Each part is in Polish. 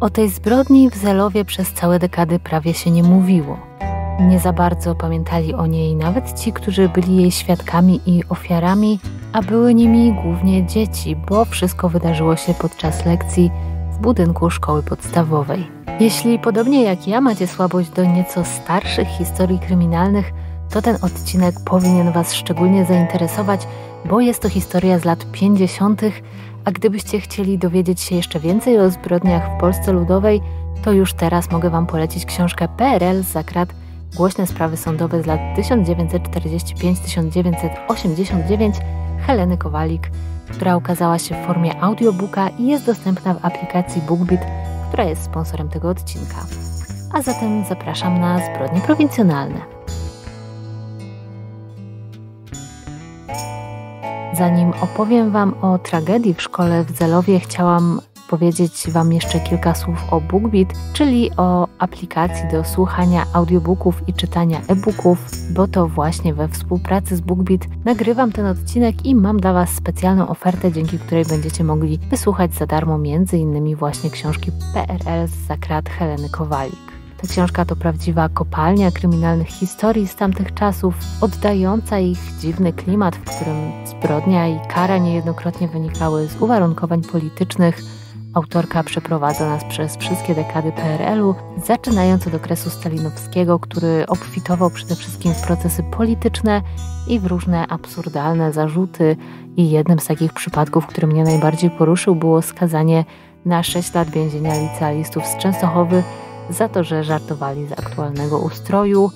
O tej zbrodni w Zelowie przez całe dekady prawie się nie mówiło. Nie za bardzo pamiętali o niej nawet ci, którzy byli jej świadkami i ofiarami, a były nimi głównie dzieci, bo wszystko wydarzyło się podczas lekcji w budynku szkoły podstawowej. Jeśli podobnie jak ja macie słabość do nieco starszych historii kryminalnych, to ten odcinek powinien Was szczególnie zainteresować, bo jest to historia z lat 50., a gdybyście chcieli dowiedzieć się jeszcze więcej o zbrodniach w Polsce Ludowej, to już teraz mogę Wam polecić książkę PRL z zakrat Głośne sprawy sądowe z lat 1945-1989 Heleny Kowalik, która ukazała się w formie audiobooka i jest dostępna w aplikacji BookBeat, która jest sponsorem tego odcinka. A zatem zapraszam na zbrodnie prowincjonalne. Zanim opowiem Wam o tragedii w szkole w Zelowie, chciałam powiedzieć Wam jeszcze kilka słów o BookBeat, czyli o aplikacji do słuchania audiobooków i czytania e-booków, bo to właśnie we współpracy z BookBeat nagrywam ten odcinek i mam dla Was specjalną ofertę, dzięki której będziecie mogli wysłuchać za darmo m.in. właśnie książki PRL z zakrat Heleny Kowali. Ta książka to prawdziwa kopalnia kryminalnych historii z tamtych czasów, oddająca ich dziwny klimat, w którym zbrodnia i kara niejednokrotnie wynikały z uwarunkowań politycznych. Autorka przeprowadza nas przez wszystkie dekady PRL-u, zaczynając od okresu stalinowskiego, który obfitował przede wszystkim w procesy polityczne i w różne absurdalne zarzuty. I jednym z takich przypadków, który mnie najbardziej poruszył, było skazanie na 6 lat więzienia licealistów z Częstochowy za to, że żartowali z aktualnego ustroju.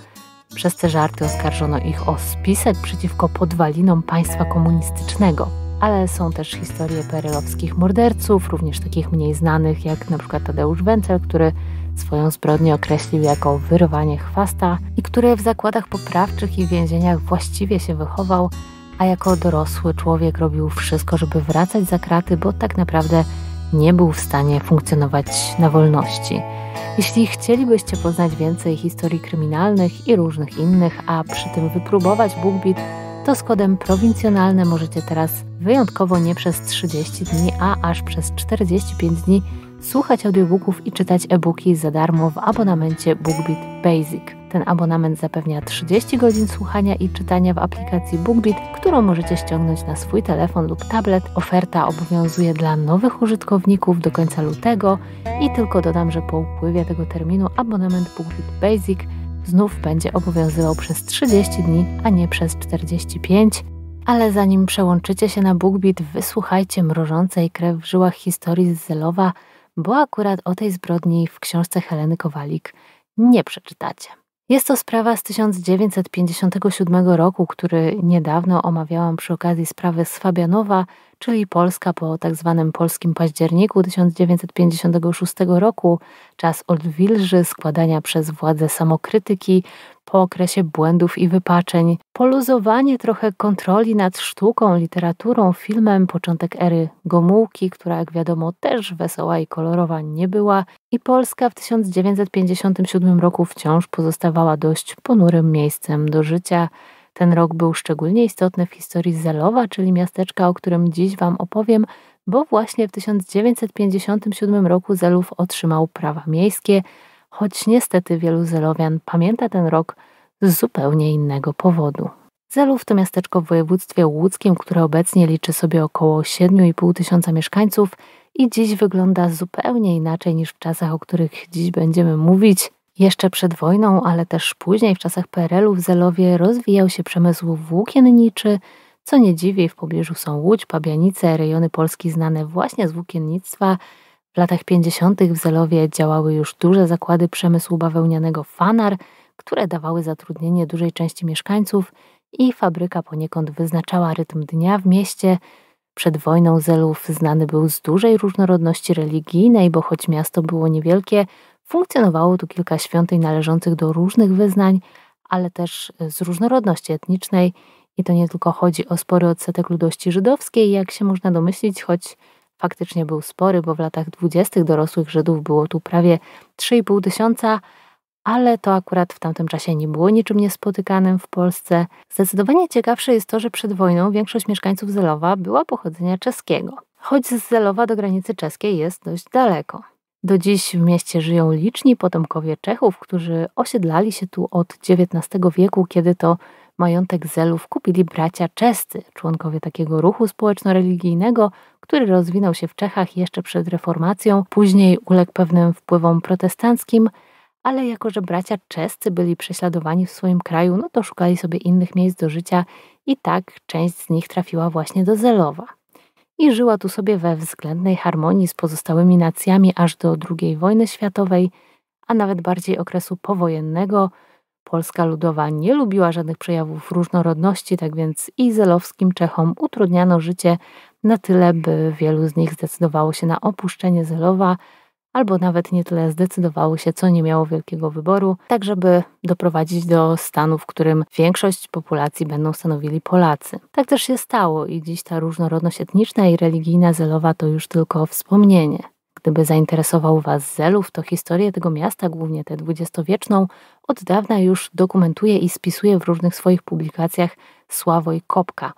Przez te żarty oskarżono ich o spisek przeciwko podwalinom państwa komunistycznego. Ale są też historie perelowskich morderców, również takich mniej znanych, jak np. Tadeusz Wencel, który swoją zbrodnię określił jako wyrwanie chwasta i który w zakładach poprawczych i więzieniach właściwie się wychował, a jako dorosły człowiek robił wszystko, żeby wracać za kraty, bo tak naprawdę nie był w stanie funkcjonować na wolności. Jeśli chcielibyście poznać więcej historii kryminalnych i różnych innych, a przy tym wypróbować BookBeat, to z kodem prowincjonalny możecie teraz wyjątkowo nie przez 30 dni, a aż przez 45 dni słuchać audiobooków i czytać e-booki za darmo w abonamencie BookBeat Basic. Ten abonament zapewnia 30 godzin słuchania i czytania w aplikacji BookBeat, którą możecie ściągnąć na swój telefon lub tablet. Oferta obowiązuje dla nowych użytkowników do końca lutego i tylko dodam, że po upływie tego terminu abonament BookBeat Basic znów będzie obowiązywał przez 30 dni, a nie przez 45. Ale zanim przełączycie się na BookBeat, wysłuchajcie mrożącej krew w żyłach historii z Zelowa, bo akurat o tej zbrodni w książce Heleny Kowalik nie przeczytacie. Jest to sprawa z 1957 roku, który niedawno omawiałam przy okazji sprawy z Fabianowa, czyli Polska po tzw. Tak polskim październiku 1956 roku, czas odwilży, składania przez władze samokrytyki, po okresie błędów i wypaczeń, poluzowanie trochę kontroli nad sztuką, literaturą, filmem, początek ery Gomułki, która jak wiadomo też wesoła i kolorowa nie była i Polska w 1957 roku wciąż pozostawała dość ponurym miejscem do życia. Ten rok był szczególnie istotny w historii Zelowa, czyli miasteczka, o którym dziś Wam opowiem, bo właśnie w 1957 roku Zelów otrzymał prawa miejskie – choć niestety wielu zelowian pamięta ten rok z zupełnie innego powodu. Zelów to miasteczko w województwie łódzkim, które obecnie liczy sobie około 7,5 tysiąca mieszkańców i dziś wygląda zupełnie inaczej niż w czasach, o których dziś będziemy mówić. Jeszcze przed wojną, ale też później w czasach PRL-u w Zelowie rozwijał się przemysł włókienniczy, co nie dziwi, w pobliżu są Łódź, Pabianice, rejony Polski znane właśnie z włókiennictwa, w latach 50. w Zelowie działały już duże zakłady przemysłu bawełnianego Fanar, które dawały zatrudnienie dużej części mieszkańców i fabryka poniekąd wyznaczała rytm dnia w mieście. Przed wojną Zelów znany był z dużej różnorodności religijnej, bo choć miasto było niewielkie, funkcjonowało tu kilka świątyń należących do różnych wyznań, ale też z różnorodności etnicznej. I to nie tylko chodzi o spory odsetek ludności żydowskiej, jak się można domyślić, choć faktycznie był spory, bo w latach dwudziestych dorosłych Żydów było tu prawie 3,5 tysiąca, ale to akurat w tamtym czasie nie było niczym niespotykanym w Polsce. Zdecydowanie ciekawsze jest to, że przed wojną większość mieszkańców Zelowa była pochodzenia czeskiego, choć z Zelowa do granicy czeskiej jest dość daleko. Do dziś w mieście żyją liczni potomkowie Czechów, którzy osiedlali się tu od XIX wieku, kiedy to Majątek Zelów kupili bracia czescy, członkowie takiego ruchu społeczno-religijnego, który rozwinął się w Czechach jeszcze przed reformacją, później uległ pewnym wpływom protestanckim, ale jako że bracia czescy byli prześladowani w swoim kraju, no to szukali sobie innych miejsc do życia i tak część z nich trafiła właśnie do Zelowa. I żyła tu sobie we względnej harmonii z pozostałymi nacjami aż do II wojny światowej, a nawet bardziej okresu powojennego, Polska Ludowa nie lubiła żadnych przejawów różnorodności, tak więc izelowskim Czechom utrudniano życie na tyle, by wielu z nich zdecydowało się na opuszczenie Zelowa, albo nawet nie tyle zdecydowało się, co nie miało wielkiego wyboru, tak żeby doprowadzić do stanu, w którym większość populacji będą stanowili Polacy. Tak też się stało i dziś ta różnorodność etniczna i religijna Zelowa to już tylko wspomnienie. Gdyby zainteresował Was Zelów, to historię tego miasta, głównie tę dwudziestowieczną, od dawna już dokumentuje i spisuje w różnych swoich publikacjach Sławoj Kopka.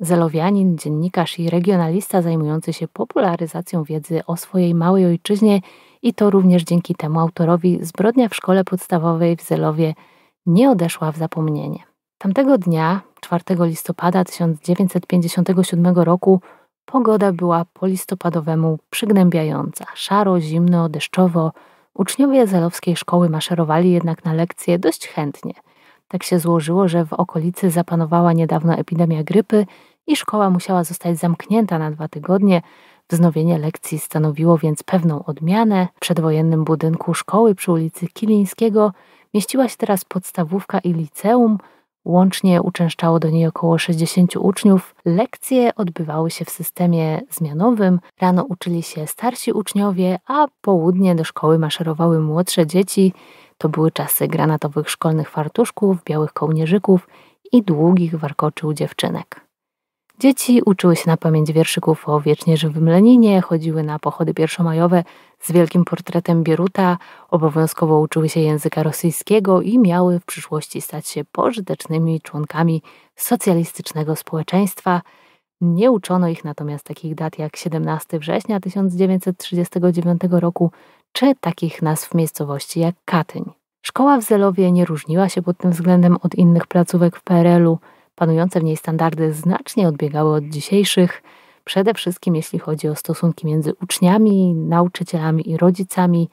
Zelowianin, dziennikarz i regionalista zajmujący się popularyzacją wiedzy o swojej małej ojczyźnie i to również dzięki temu autorowi zbrodnia w szkole podstawowej w Zelowie nie odeszła w zapomnienie. Tamtego dnia, 4 listopada 1957 roku, Pogoda była po listopadowemu przygnębiająca. Szaro, zimno, deszczowo. Uczniowie zelowskiej szkoły maszerowali jednak na lekcje dość chętnie. Tak się złożyło, że w okolicy zapanowała niedawno epidemia grypy i szkoła musiała zostać zamknięta na dwa tygodnie. Wznowienie lekcji stanowiło więc pewną odmianę. W przedwojennym budynku szkoły przy ulicy Kilińskiego mieściła się teraz podstawówka i liceum, Łącznie uczęszczało do niej około 60 uczniów. Lekcje odbywały się w systemie zmianowym. Rano uczyli się starsi uczniowie, a południe do szkoły maszerowały młodsze dzieci. To były czasy granatowych szkolnych fartuszków, białych kołnierzyków i długich warkoczy u dziewczynek. Dzieci uczyły się na pamięć wierszyków o wiecznie żywym Leninie, chodziły na pochody pierwszomajowe z wielkim portretem Bieruta, obowiązkowo uczyły się języka rosyjskiego i miały w przyszłości stać się pożytecznymi członkami socjalistycznego społeczeństwa. Nie uczono ich natomiast takich dat jak 17 września 1939 roku czy takich nazw miejscowości jak Katyń. Szkoła w Zelowie nie różniła się pod tym względem od innych placówek w PRL-u. Panujące w niej standardy znacznie odbiegały od dzisiejszych, przede wszystkim jeśli chodzi o stosunki między uczniami, nauczycielami i rodzicami.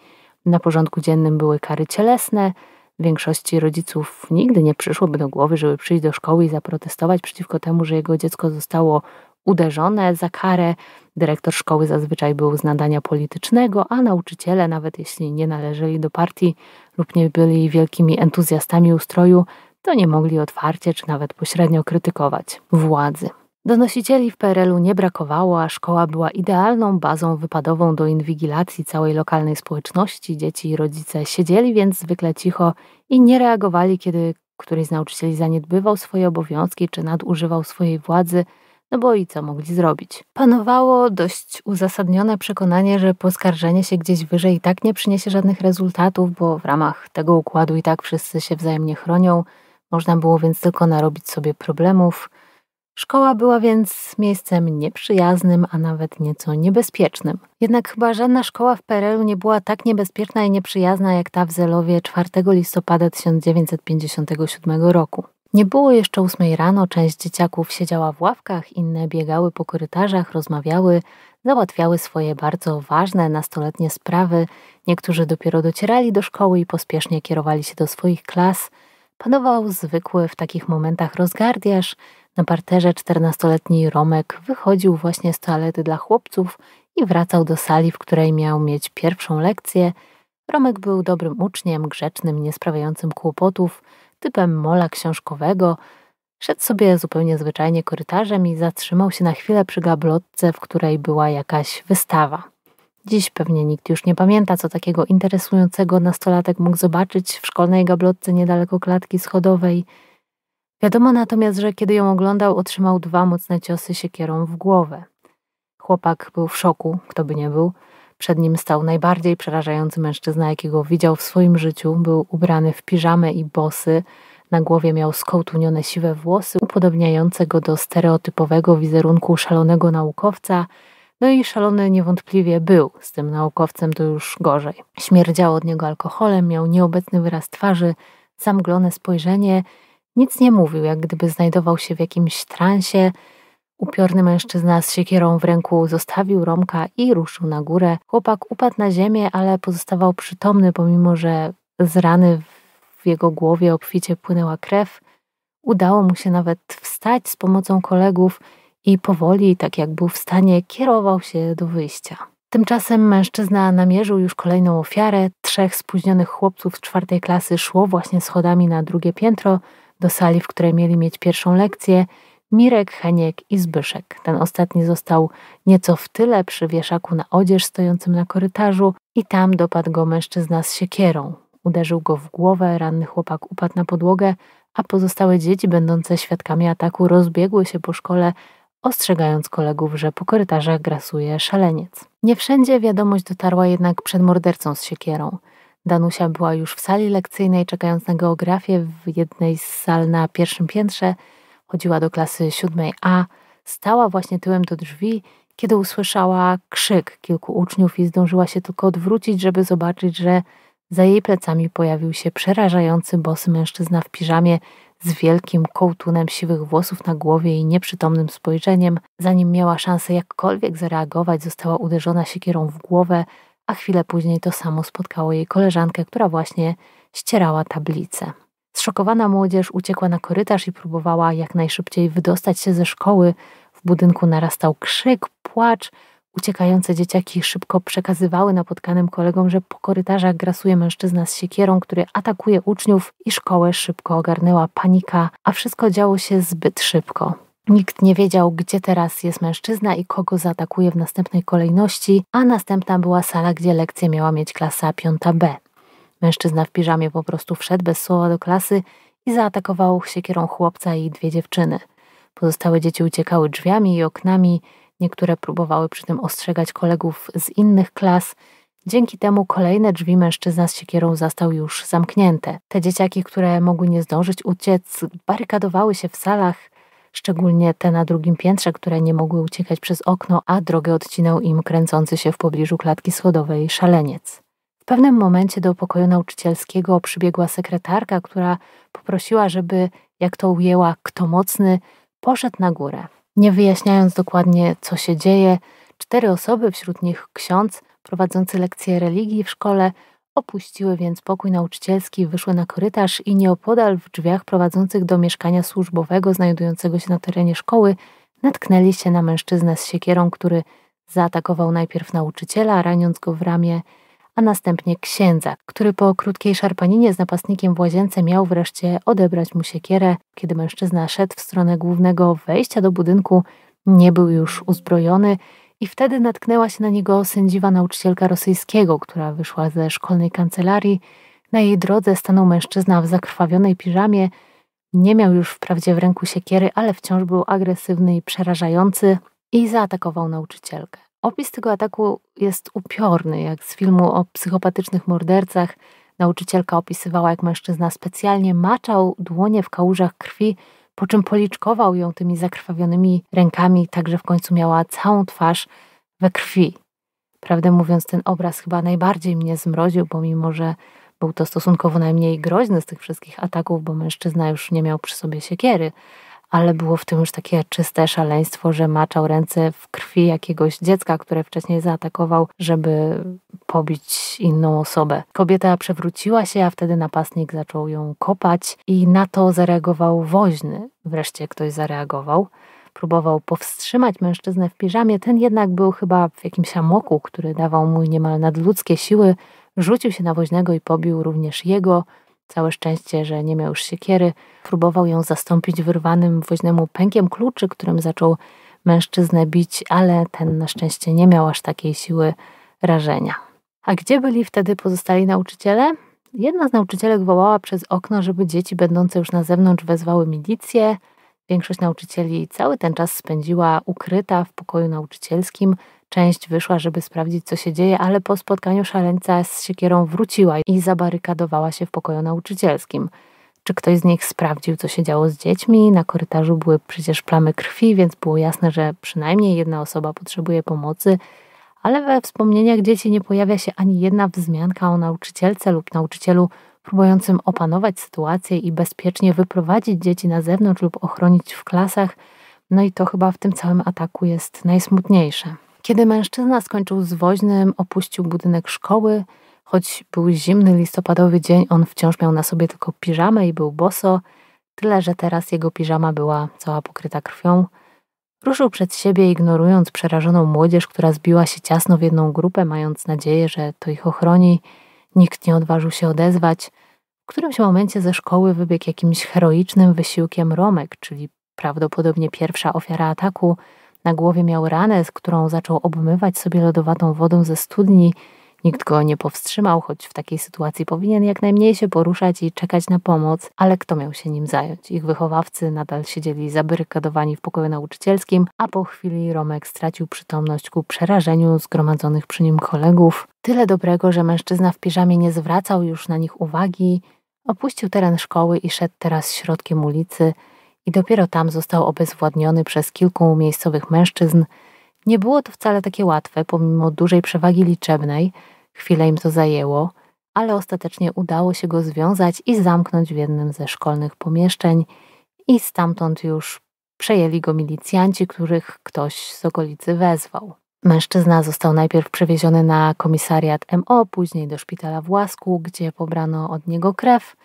Na porządku dziennym były kary cielesne. Większości rodziców nigdy nie przyszłoby do głowy, żeby przyjść do szkoły i zaprotestować przeciwko temu, że jego dziecko zostało uderzone za karę. Dyrektor szkoły zazwyczaj był z nadania politycznego, a nauczyciele, nawet jeśli nie należeli do partii lub nie byli wielkimi entuzjastami ustroju, to nie mogli otwarcie czy nawet pośrednio krytykować władzy. Donosicieli w PRL-u nie brakowało, a szkoła była idealną bazą wypadową do inwigilacji całej lokalnej społeczności. Dzieci i rodzice siedzieli więc zwykle cicho i nie reagowali, kiedy któryś z nauczycieli zaniedbywał swoje obowiązki czy nadużywał swojej władzy, no bo i co mogli zrobić? Panowało dość uzasadnione przekonanie, że poskarżenie się gdzieś wyżej i tak nie przyniesie żadnych rezultatów, bo w ramach tego układu i tak wszyscy się wzajemnie chronią można było więc tylko narobić sobie problemów. Szkoła była więc miejscem nieprzyjaznym, a nawet nieco niebezpiecznym. Jednak chyba żadna szkoła w Perelu nie była tak niebezpieczna i nieprzyjazna jak ta w Zelowie 4 listopada 1957 roku. Nie było jeszcze ósmej rano, część dzieciaków siedziała w ławkach, inne biegały po korytarzach, rozmawiały, załatwiały swoje bardzo ważne nastoletnie sprawy. Niektórzy dopiero docierali do szkoły i pospiesznie kierowali się do swoich klas – Panował zwykły w takich momentach rozgardiaż. Na parterze czternastoletni Romek wychodził właśnie z toalety dla chłopców i wracał do sali, w której miał mieć pierwszą lekcję. Romek był dobrym uczniem, grzecznym, niesprawiającym kłopotów, typem mola książkowego. Szedł sobie zupełnie zwyczajnie korytarzem i zatrzymał się na chwilę przy gablotce, w której była jakaś wystawa. Dziś pewnie nikt już nie pamięta, co takiego interesującego nastolatek mógł zobaczyć w szkolnej gablotce niedaleko klatki schodowej. Wiadomo natomiast, że kiedy ją oglądał, otrzymał dwa mocne ciosy siekierą w głowę. Chłopak był w szoku, kto by nie był. Przed nim stał najbardziej przerażający mężczyzna, jakiego widział w swoim życiu. Był ubrany w piżamę i bosy, na głowie miał skołtunione siwe włosy, upodobniające go do stereotypowego wizerunku szalonego naukowca – no i szalony niewątpliwie był z tym naukowcem, to już gorzej. Śmierdział od niego alkoholem, miał nieobecny wyraz twarzy, zamglone spojrzenie. Nic nie mówił, jak gdyby znajdował się w jakimś transie. Upiorny mężczyzna z siekierą w ręku zostawił Romka i ruszył na górę. Chłopak upadł na ziemię, ale pozostawał przytomny, pomimo że z rany w jego głowie obficie płynęła krew. Udało mu się nawet wstać z pomocą kolegów – i powoli, tak jak był w stanie, kierował się do wyjścia. Tymczasem mężczyzna namierzył już kolejną ofiarę. Trzech spóźnionych chłopców z czwartej klasy szło właśnie schodami na drugie piętro do sali, w której mieli mieć pierwszą lekcję. Mirek, Heniek i Zbyszek. Ten ostatni został nieco w tyle przy wieszaku na odzież stojącym na korytarzu i tam dopadł go mężczyzna z siekierą. Uderzył go w głowę, ranny chłopak upadł na podłogę, a pozostałe dzieci będące świadkami ataku rozbiegły się po szkole, ostrzegając kolegów, że po korytarzach grasuje szaleniec. Nie wszędzie wiadomość dotarła jednak przed mordercą z siekierą. Danusia była już w sali lekcyjnej, czekając na geografię w jednej z sal na pierwszym piętrze. Chodziła do klasy siódmej A, stała właśnie tyłem do drzwi, kiedy usłyszała krzyk kilku uczniów i zdążyła się tylko odwrócić, żeby zobaczyć, że za jej plecami pojawił się przerażający bosy mężczyzna w piżamie, z wielkim kołtunem siwych włosów na głowie i nieprzytomnym spojrzeniem, zanim miała szansę jakkolwiek zareagować, została uderzona siekierą w głowę, a chwilę później to samo spotkało jej koleżankę, która właśnie ścierała tablicę. Zszokowana młodzież uciekła na korytarz i próbowała jak najszybciej wydostać się ze szkoły. W budynku narastał krzyk, płacz, Uciekające dzieciaki szybko przekazywały napotkanym kolegom, że po korytarzach grasuje mężczyzna z siekierą, który atakuje uczniów i szkołę szybko ogarnęła panika, a wszystko działo się zbyt szybko. Nikt nie wiedział, gdzie teraz jest mężczyzna i kogo zaatakuje w następnej kolejności, a następna była sala, gdzie lekcję miała mieć klasa 5B. Mężczyzna w piżamie po prostu wszedł bez słowa do klasy i zaatakował siekierą chłopca i dwie dziewczyny. Pozostałe dzieci uciekały drzwiami i oknami, Niektóre próbowały przy tym ostrzegać kolegów z innych klas. Dzięki temu kolejne drzwi mężczyzna z siekierą zastał już zamknięte. Te dzieciaki, które mogły nie zdążyć uciec, barykadowały się w salach, szczególnie te na drugim piętrze, które nie mogły uciekać przez okno, a drogę odcinał im kręcący się w pobliżu klatki schodowej szaleniec. W pewnym momencie do pokoju nauczycielskiego przybiegła sekretarka, która poprosiła, żeby, jak to ujęła, kto mocny, poszedł na górę. Nie wyjaśniając dokładnie, co się dzieje, cztery osoby, wśród nich ksiądz, prowadzący lekcje religii w szkole, opuściły więc pokój nauczycielski, wyszły na korytarz i nieopodal w drzwiach prowadzących do mieszkania służbowego znajdującego się na terenie szkoły natknęli się na mężczyznę z siekierą, który zaatakował najpierw nauczyciela, raniąc go w ramię, a następnie księdza, który po krótkiej szarpaninie z napastnikiem w łazience miał wreszcie odebrać mu siekierę. Kiedy mężczyzna szedł w stronę głównego wejścia do budynku, nie był już uzbrojony i wtedy natknęła się na niego sędziwa nauczycielka rosyjskiego, która wyszła ze szkolnej kancelarii. Na jej drodze stanął mężczyzna w zakrwawionej piżamie. Nie miał już wprawdzie w ręku siekiery, ale wciąż był agresywny i przerażający i zaatakował nauczycielkę. Opis tego ataku jest upiorny, jak z filmu o psychopatycznych mordercach. Nauczycielka opisywała, jak mężczyzna specjalnie maczał dłonie w kałużach krwi, po czym policzkował ją tymi zakrwawionymi rękami, tak że w końcu miała całą twarz we krwi. Prawdę mówiąc, ten obraz chyba najbardziej mnie zmroził, pomimo że był to stosunkowo najmniej groźny z tych wszystkich ataków, bo mężczyzna już nie miał przy sobie siekiery ale było w tym już takie czyste szaleństwo, że maczał ręce w krwi jakiegoś dziecka, które wcześniej zaatakował, żeby pobić inną osobę. Kobieta przewróciła się, a wtedy napastnik zaczął ją kopać i na to zareagował woźny. Wreszcie ktoś zareagował próbował powstrzymać mężczyznę w piżamie, ten jednak był chyba w jakimś amoku, który dawał mu niemal nadludzkie siły, rzucił się na woźnego i pobił również jego. Całe szczęście, że nie miał już siekiery, próbował ją zastąpić wyrwanym woźnemu pękiem kluczy, którym zaczął mężczyznę bić, ale ten na szczęście nie miał aż takiej siły rażenia. A gdzie byli wtedy pozostali nauczyciele? Jedna z nauczycielek wołała przez okno, żeby dzieci będące już na zewnątrz wezwały milicję. Większość nauczycieli cały ten czas spędziła ukryta w pokoju nauczycielskim, część wyszła, żeby sprawdzić, co się dzieje, ale po spotkaniu szaleńca z siekierą wróciła i zabarykadowała się w pokoju nauczycielskim. Czy ktoś z nich sprawdził, co się działo z dziećmi? Na korytarzu były przecież plamy krwi, więc było jasne, że przynajmniej jedna osoba potrzebuje pomocy, ale we wspomnieniach dzieci nie pojawia się ani jedna wzmianka o nauczycielce lub nauczycielu próbującym opanować sytuację i bezpiecznie wyprowadzić dzieci na zewnątrz lub ochronić w klasach. No i to chyba w tym całym ataku jest najsmutniejsze. Kiedy mężczyzna skończył z woźnym, opuścił budynek szkoły, choć był zimny listopadowy dzień, on wciąż miał na sobie tylko piżamę i był boso, tyle że teraz jego piżama była cała pokryta krwią. Ruszył przed siebie, ignorując przerażoną młodzież, która zbiła się ciasno w jedną grupę, mając nadzieję, że to ich ochroni. Nikt nie odważył się odezwać. W którymś momencie ze szkoły wybiegł jakimś heroicznym wysiłkiem Romek, czyli prawdopodobnie pierwsza ofiara ataku, na głowie miał ranę, z którą zaczął obmywać sobie lodowatą wodą ze studni. Nikt go nie powstrzymał, choć w takiej sytuacji powinien jak najmniej się poruszać i czekać na pomoc, ale kto miał się nim zająć? Ich wychowawcy nadal siedzieli zabarykadowani w pokoju nauczycielskim, a po chwili Romek stracił przytomność ku przerażeniu zgromadzonych przy nim kolegów. Tyle dobrego, że mężczyzna w piżamie nie zwracał już na nich uwagi, opuścił teren szkoły i szedł teraz środkiem ulicy, i dopiero tam został obezwładniony przez kilku miejscowych mężczyzn. Nie było to wcale takie łatwe, pomimo dużej przewagi liczebnej, chwilę im to zajęło, ale ostatecznie udało się go związać i zamknąć w jednym ze szkolnych pomieszczeń i stamtąd już przejęli go milicjanci, których ktoś z okolicy wezwał. Mężczyzna został najpierw przewieziony na komisariat MO, później do szpitala w Łasku, gdzie pobrano od niego krew –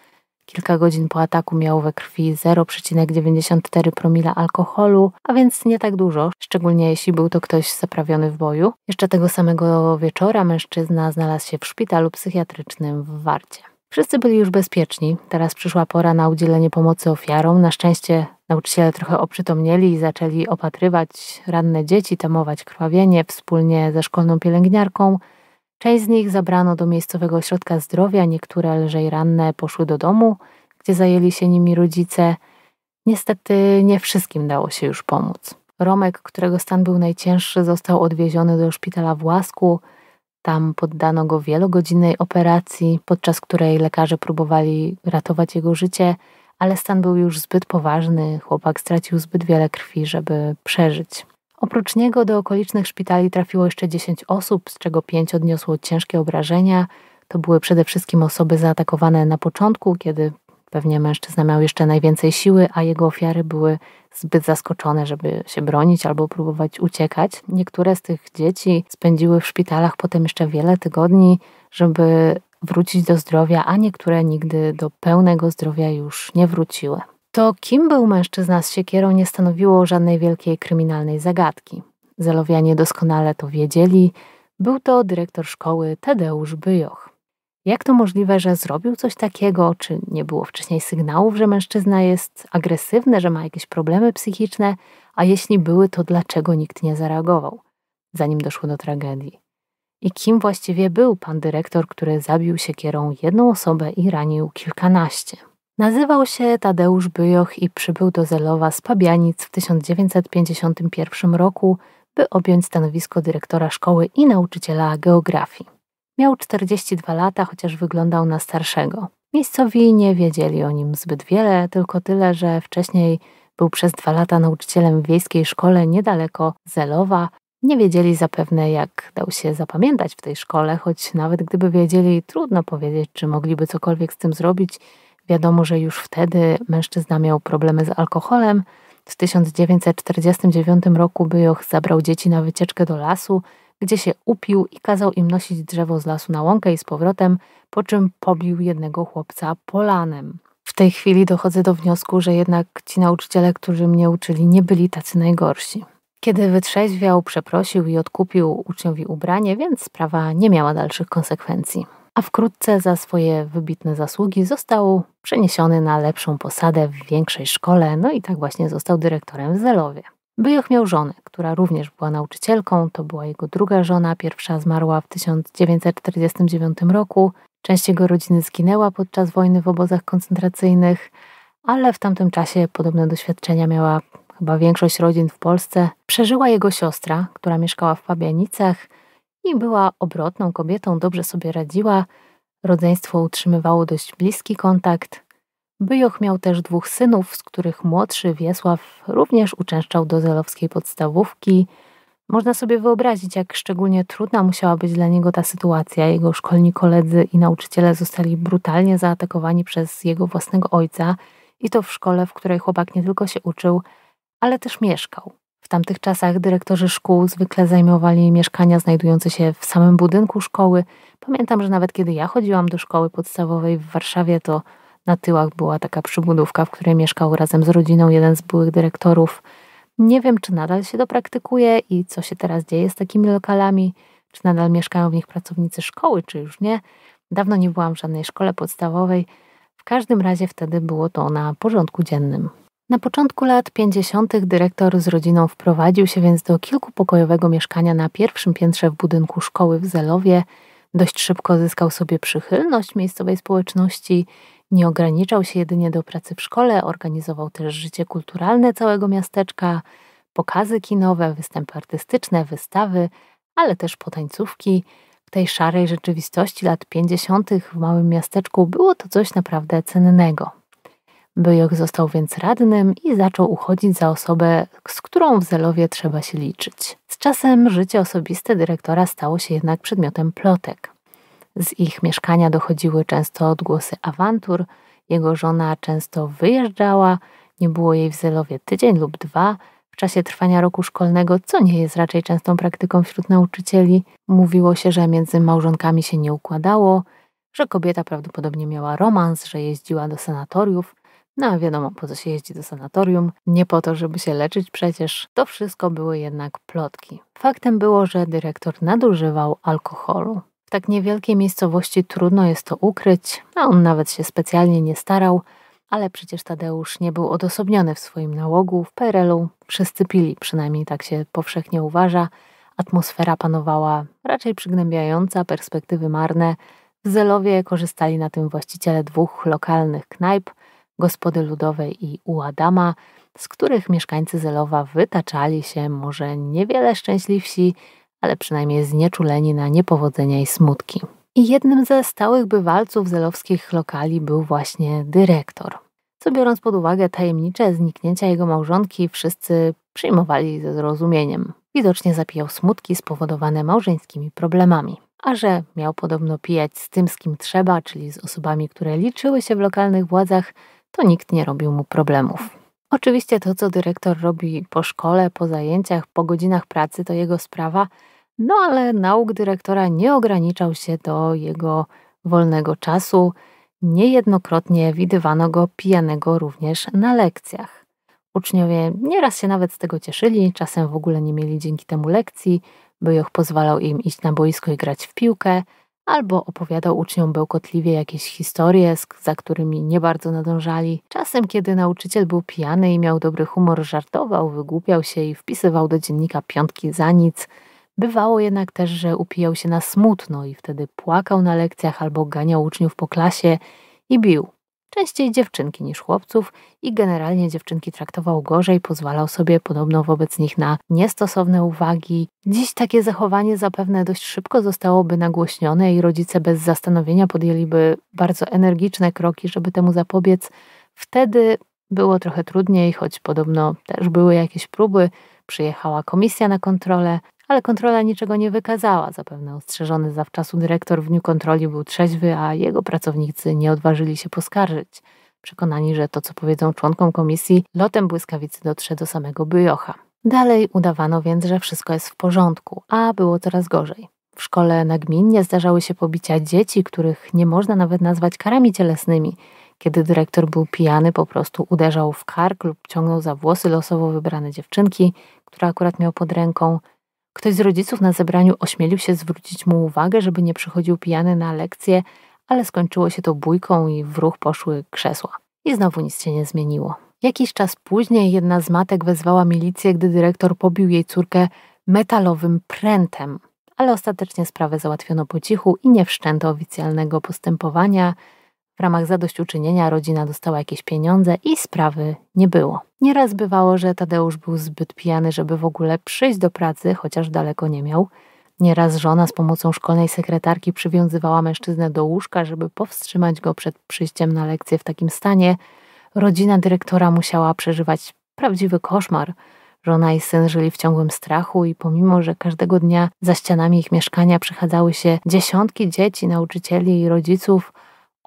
Kilka godzin po ataku miał we krwi 0,94 promila alkoholu, a więc nie tak dużo, szczególnie jeśli był to ktoś zaprawiony w boju. Jeszcze tego samego wieczora mężczyzna znalazł się w szpitalu psychiatrycznym w Warcie. Wszyscy byli już bezpieczni, teraz przyszła pora na udzielenie pomocy ofiarom. Na szczęście nauczyciele trochę oprzytomnieli i zaczęli opatrywać ranne dzieci, tamować krwawienie wspólnie ze szkolną pielęgniarką. Część z nich zabrano do miejscowego ośrodka zdrowia, niektóre lżej ranne poszły do domu, gdzie zajęli się nimi rodzice. Niestety nie wszystkim dało się już pomóc. Romek, którego stan był najcięższy, został odwieziony do szpitala w Łasku. Tam poddano go wielogodzinnej operacji, podczas której lekarze próbowali ratować jego życie, ale stan był już zbyt poważny. Chłopak stracił zbyt wiele krwi, żeby przeżyć. Oprócz niego do okolicznych szpitali trafiło jeszcze 10 osób, z czego 5 odniosło ciężkie obrażenia. To były przede wszystkim osoby zaatakowane na początku, kiedy pewnie mężczyzna miał jeszcze najwięcej siły, a jego ofiary były zbyt zaskoczone, żeby się bronić albo próbować uciekać. Niektóre z tych dzieci spędziły w szpitalach potem jeszcze wiele tygodni, żeby wrócić do zdrowia, a niektóre nigdy do pełnego zdrowia już nie wróciły. To, kim był mężczyzna z siekierą, nie stanowiło żadnej wielkiej kryminalnej zagadki. Zalowianie doskonale to wiedzieli. Był to dyrektor szkoły Tadeusz Byjoch. Jak to możliwe, że zrobił coś takiego? Czy nie było wcześniej sygnałów, że mężczyzna jest agresywny, że ma jakieś problemy psychiczne? A jeśli były, to dlaczego nikt nie zareagował, zanim doszło do tragedii? I kim właściwie był pan dyrektor, który zabił siekierą jedną osobę i ranił kilkanaście? Nazywał się Tadeusz Byjoch i przybył do Zelowa z Pabianic w 1951 roku, by objąć stanowisko dyrektora szkoły i nauczyciela geografii. Miał 42 lata, chociaż wyglądał na starszego. Miejscowi nie wiedzieli o nim zbyt wiele, tylko tyle, że wcześniej był przez dwa lata nauczycielem w wiejskiej szkole niedaleko Zelowa. Nie wiedzieli zapewne, jak dał się zapamiętać w tej szkole, choć nawet gdyby wiedzieli, trudno powiedzieć, czy mogliby cokolwiek z tym zrobić, Wiadomo, że już wtedy mężczyzna miał problemy z alkoholem. W 1949 roku Byjoch zabrał dzieci na wycieczkę do lasu, gdzie się upił i kazał im nosić drzewo z lasu na łąkę i z powrotem, po czym pobił jednego chłopca polanem. W tej chwili dochodzę do wniosku, że jednak ci nauczyciele, którzy mnie uczyli, nie byli tacy najgorsi. Kiedy wytrzeźwiał, przeprosił i odkupił uczniowi ubranie, więc sprawa nie miała dalszych konsekwencji a wkrótce za swoje wybitne zasługi został przeniesiony na lepszą posadę w większej szkole, no i tak właśnie został dyrektorem w Zelowie. Byjoch miał żonę, która również była nauczycielką, to była jego druga żona, pierwsza zmarła w 1949 roku. Część jego rodziny zginęła podczas wojny w obozach koncentracyjnych, ale w tamtym czasie podobne doświadczenia miała chyba większość rodzin w Polsce. Przeżyła jego siostra, która mieszkała w Pabianicach, i była obrotną kobietą, dobrze sobie radziła. Rodzeństwo utrzymywało dość bliski kontakt. Byjoch miał też dwóch synów, z których młodszy Wiesław również uczęszczał do zelowskiej podstawówki. Można sobie wyobrazić, jak szczególnie trudna musiała być dla niego ta sytuacja. Jego szkolni koledzy i nauczyciele zostali brutalnie zaatakowani przez jego własnego ojca i to w szkole, w której chłopak nie tylko się uczył, ale też mieszkał tamtych czasach dyrektorzy szkół zwykle zajmowali mieszkania znajdujące się w samym budynku szkoły. Pamiętam, że nawet kiedy ja chodziłam do szkoły podstawowej w Warszawie, to na tyłach była taka przybudówka, w której mieszkał razem z rodziną jeden z byłych dyrektorów. Nie wiem, czy nadal się to praktykuje i co się teraz dzieje z takimi lokalami, czy nadal mieszkają w nich pracownicy szkoły, czy już nie. Dawno nie byłam w żadnej szkole podstawowej. W każdym razie wtedy było to na porządku dziennym. Na początku lat 50. dyrektor z rodziną wprowadził się więc do kilkupokojowego mieszkania na pierwszym piętrze w budynku szkoły w Zelowie. Dość szybko zyskał sobie przychylność miejscowej społeczności, nie ograniczał się jedynie do pracy w szkole, organizował też życie kulturalne całego miasteczka, pokazy kinowe, występy artystyczne, wystawy, ale też potańcówki. W tej szarej rzeczywistości lat 50. w małym miasteczku było to coś naprawdę cennego. Byjok został więc radnym i zaczął uchodzić za osobę, z którą w Zelowie trzeba się liczyć. Z czasem życie osobiste dyrektora stało się jednak przedmiotem plotek. Z ich mieszkania dochodziły często odgłosy awantur, jego żona często wyjeżdżała, nie było jej w Zelowie tydzień lub dwa, w czasie trwania roku szkolnego, co nie jest raczej częstą praktyką wśród nauczycieli. Mówiło się, że między małżonkami się nie układało, że kobieta prawdopodobnie miała romans, że jeździła do sanatoriów, no a wiadomo, po co się jeździ do sanatorium, nie po to, żeby się leczyć przecież. To wszystko były jednak plotki. Faktem było, że dyrektor nadużywał alkoholu. W tak niewielkiej miejscowości trudno jest to ukryć, a on nawet się specjalnie nie starał, ale przecież Tadeusz nie był odosobniony w swoim nałogu, w PRL-u wszyscy pili, przynajmniej tak się powszechnie uważa. Atmosfera panowała raczej przygnębiająca, perspektywy marne. W Zelowie korzystali na tym właściciele dwóch lokalnych knajp – gospody ludowej i u Adama, z których mieszkańcy Zelowa wytaczali się może niewiele szczęśliwsi, ale przynajmniej znieczuleni na niepowodzenia i smutki. I jednym ze stałych bywalców zelowskich lokali był właśnie dyrektor. Co biorąc pod uwagę tajemnicze zniknięcia jego małżonki, wszyscy przyjmowali ze zrozumieniem. Widocznie zapijał smutki spowodowane małżeńskimi problemami. A że miał podobno pijać z tym, z kim trzeba, czyli z osobami, które liczyły się w lokalnych władzach, to nikt nie robił mu problemów. Oczywiście to, co dyrektor robi po szkole, po zajęciach, po godzinach pracy, to jego sprawa, no ale nauk dyrektora nie ograniczał się do jego wolnego czasu. Niejednokrotnie widywano go pijanego również na lekcjach. Uczniowie nieraz się nawet z tego cieszyli, czasem w ogóle nie mieli dzięki temu lekcji, bo Joch pozwalał im iść na boisko i grać w piłkę, albo opowiadał uczniom bełkotliwie jakieś historie, za którymi nie bardzo nadążali. Czasem, kiedy nauczyciel był pijany i miał dobry humor, żartował, wygłupiał się i wpisywał do dziennika piątki za nic. Bywało jednak też, że upijał się na smutno i wtedy płakał na lekcjach albo ganiał uczniów po klasie i bił częściej dziewczynki niż chłopców i generalnie dziewczynki traktował gorzej, pozwalał sobie podobno wobec nich na niestosowne uwagi. Dziś takie zachowanie zapewne dość szybko zostałoby nagłośnione i rodzice bez zastanowienia podjęliby bardzo energiczne kroki, żeby temu zapobiec. Wtedy było trochę trudniej, choć podobno też były jakieś próby. Przyjechała komisja na kontrolę, ale kontrola niczego nie wykazała. Zapewne ostrzeżony zawczasu dyrektor w dniu kontroli był trzeźwy, a jego pracownicy nie odważyli się poskarżyć. Przekonani, że to, co powiedzą członkom komisji, lotem błyskawicy dotrze do samego Byjocha. Dalej udawano więc, że wszystko jest w porządku, a było coraz gorzej. W szkole nagminnie zdarzały się pobicia dzieci, których nie można nawet nazwać karami cielesnymi. Kiedy dyrektor był pijany, po prostu uderzał w kark lub ciągnął za włosy losowo wybrane dziewczynki, które akurat miał pod ręką – Ktoś z rodziców na zebraniu ośmielił się zwrócić mu uwagę, żeby nie przychodził pijany na lekcję, ale skończyło się to bójką i w ruch poszły krzesła. I znowu nic się nie zmieniło. Jakiś czas później jedna z matek wezwała milicję, gdy dyrektor pobił jej córkę metalowym prętem, ale ostatecznie sprawę załatwiono po cichu i nie wszczęto oficjalnego postępowania, w ramach zadośćuczynienia rodzina dostała jakieś pieniądze i sprawy nie było. Nieraz bywało, że Tadeusz był zbyt pijany, żeby w ogóle przyjść do pracy, chociaż daleko nie miał. Nieraz żona z pomocą szkolnej sekretarki przywiązywała mężczyznę do łóżka, żeby powstrzymać go przed przyjściem na lekcję w takim stanie. Rodzina dyrektora musiała przeżywać prawdziwy koszmar. Żona i syn żyli w ciągłym strachu i pomimo, że każdego dnia za ścianami ich mieszkania przechadzały się dziesiątki dzieci, nauczycieli i rodziców,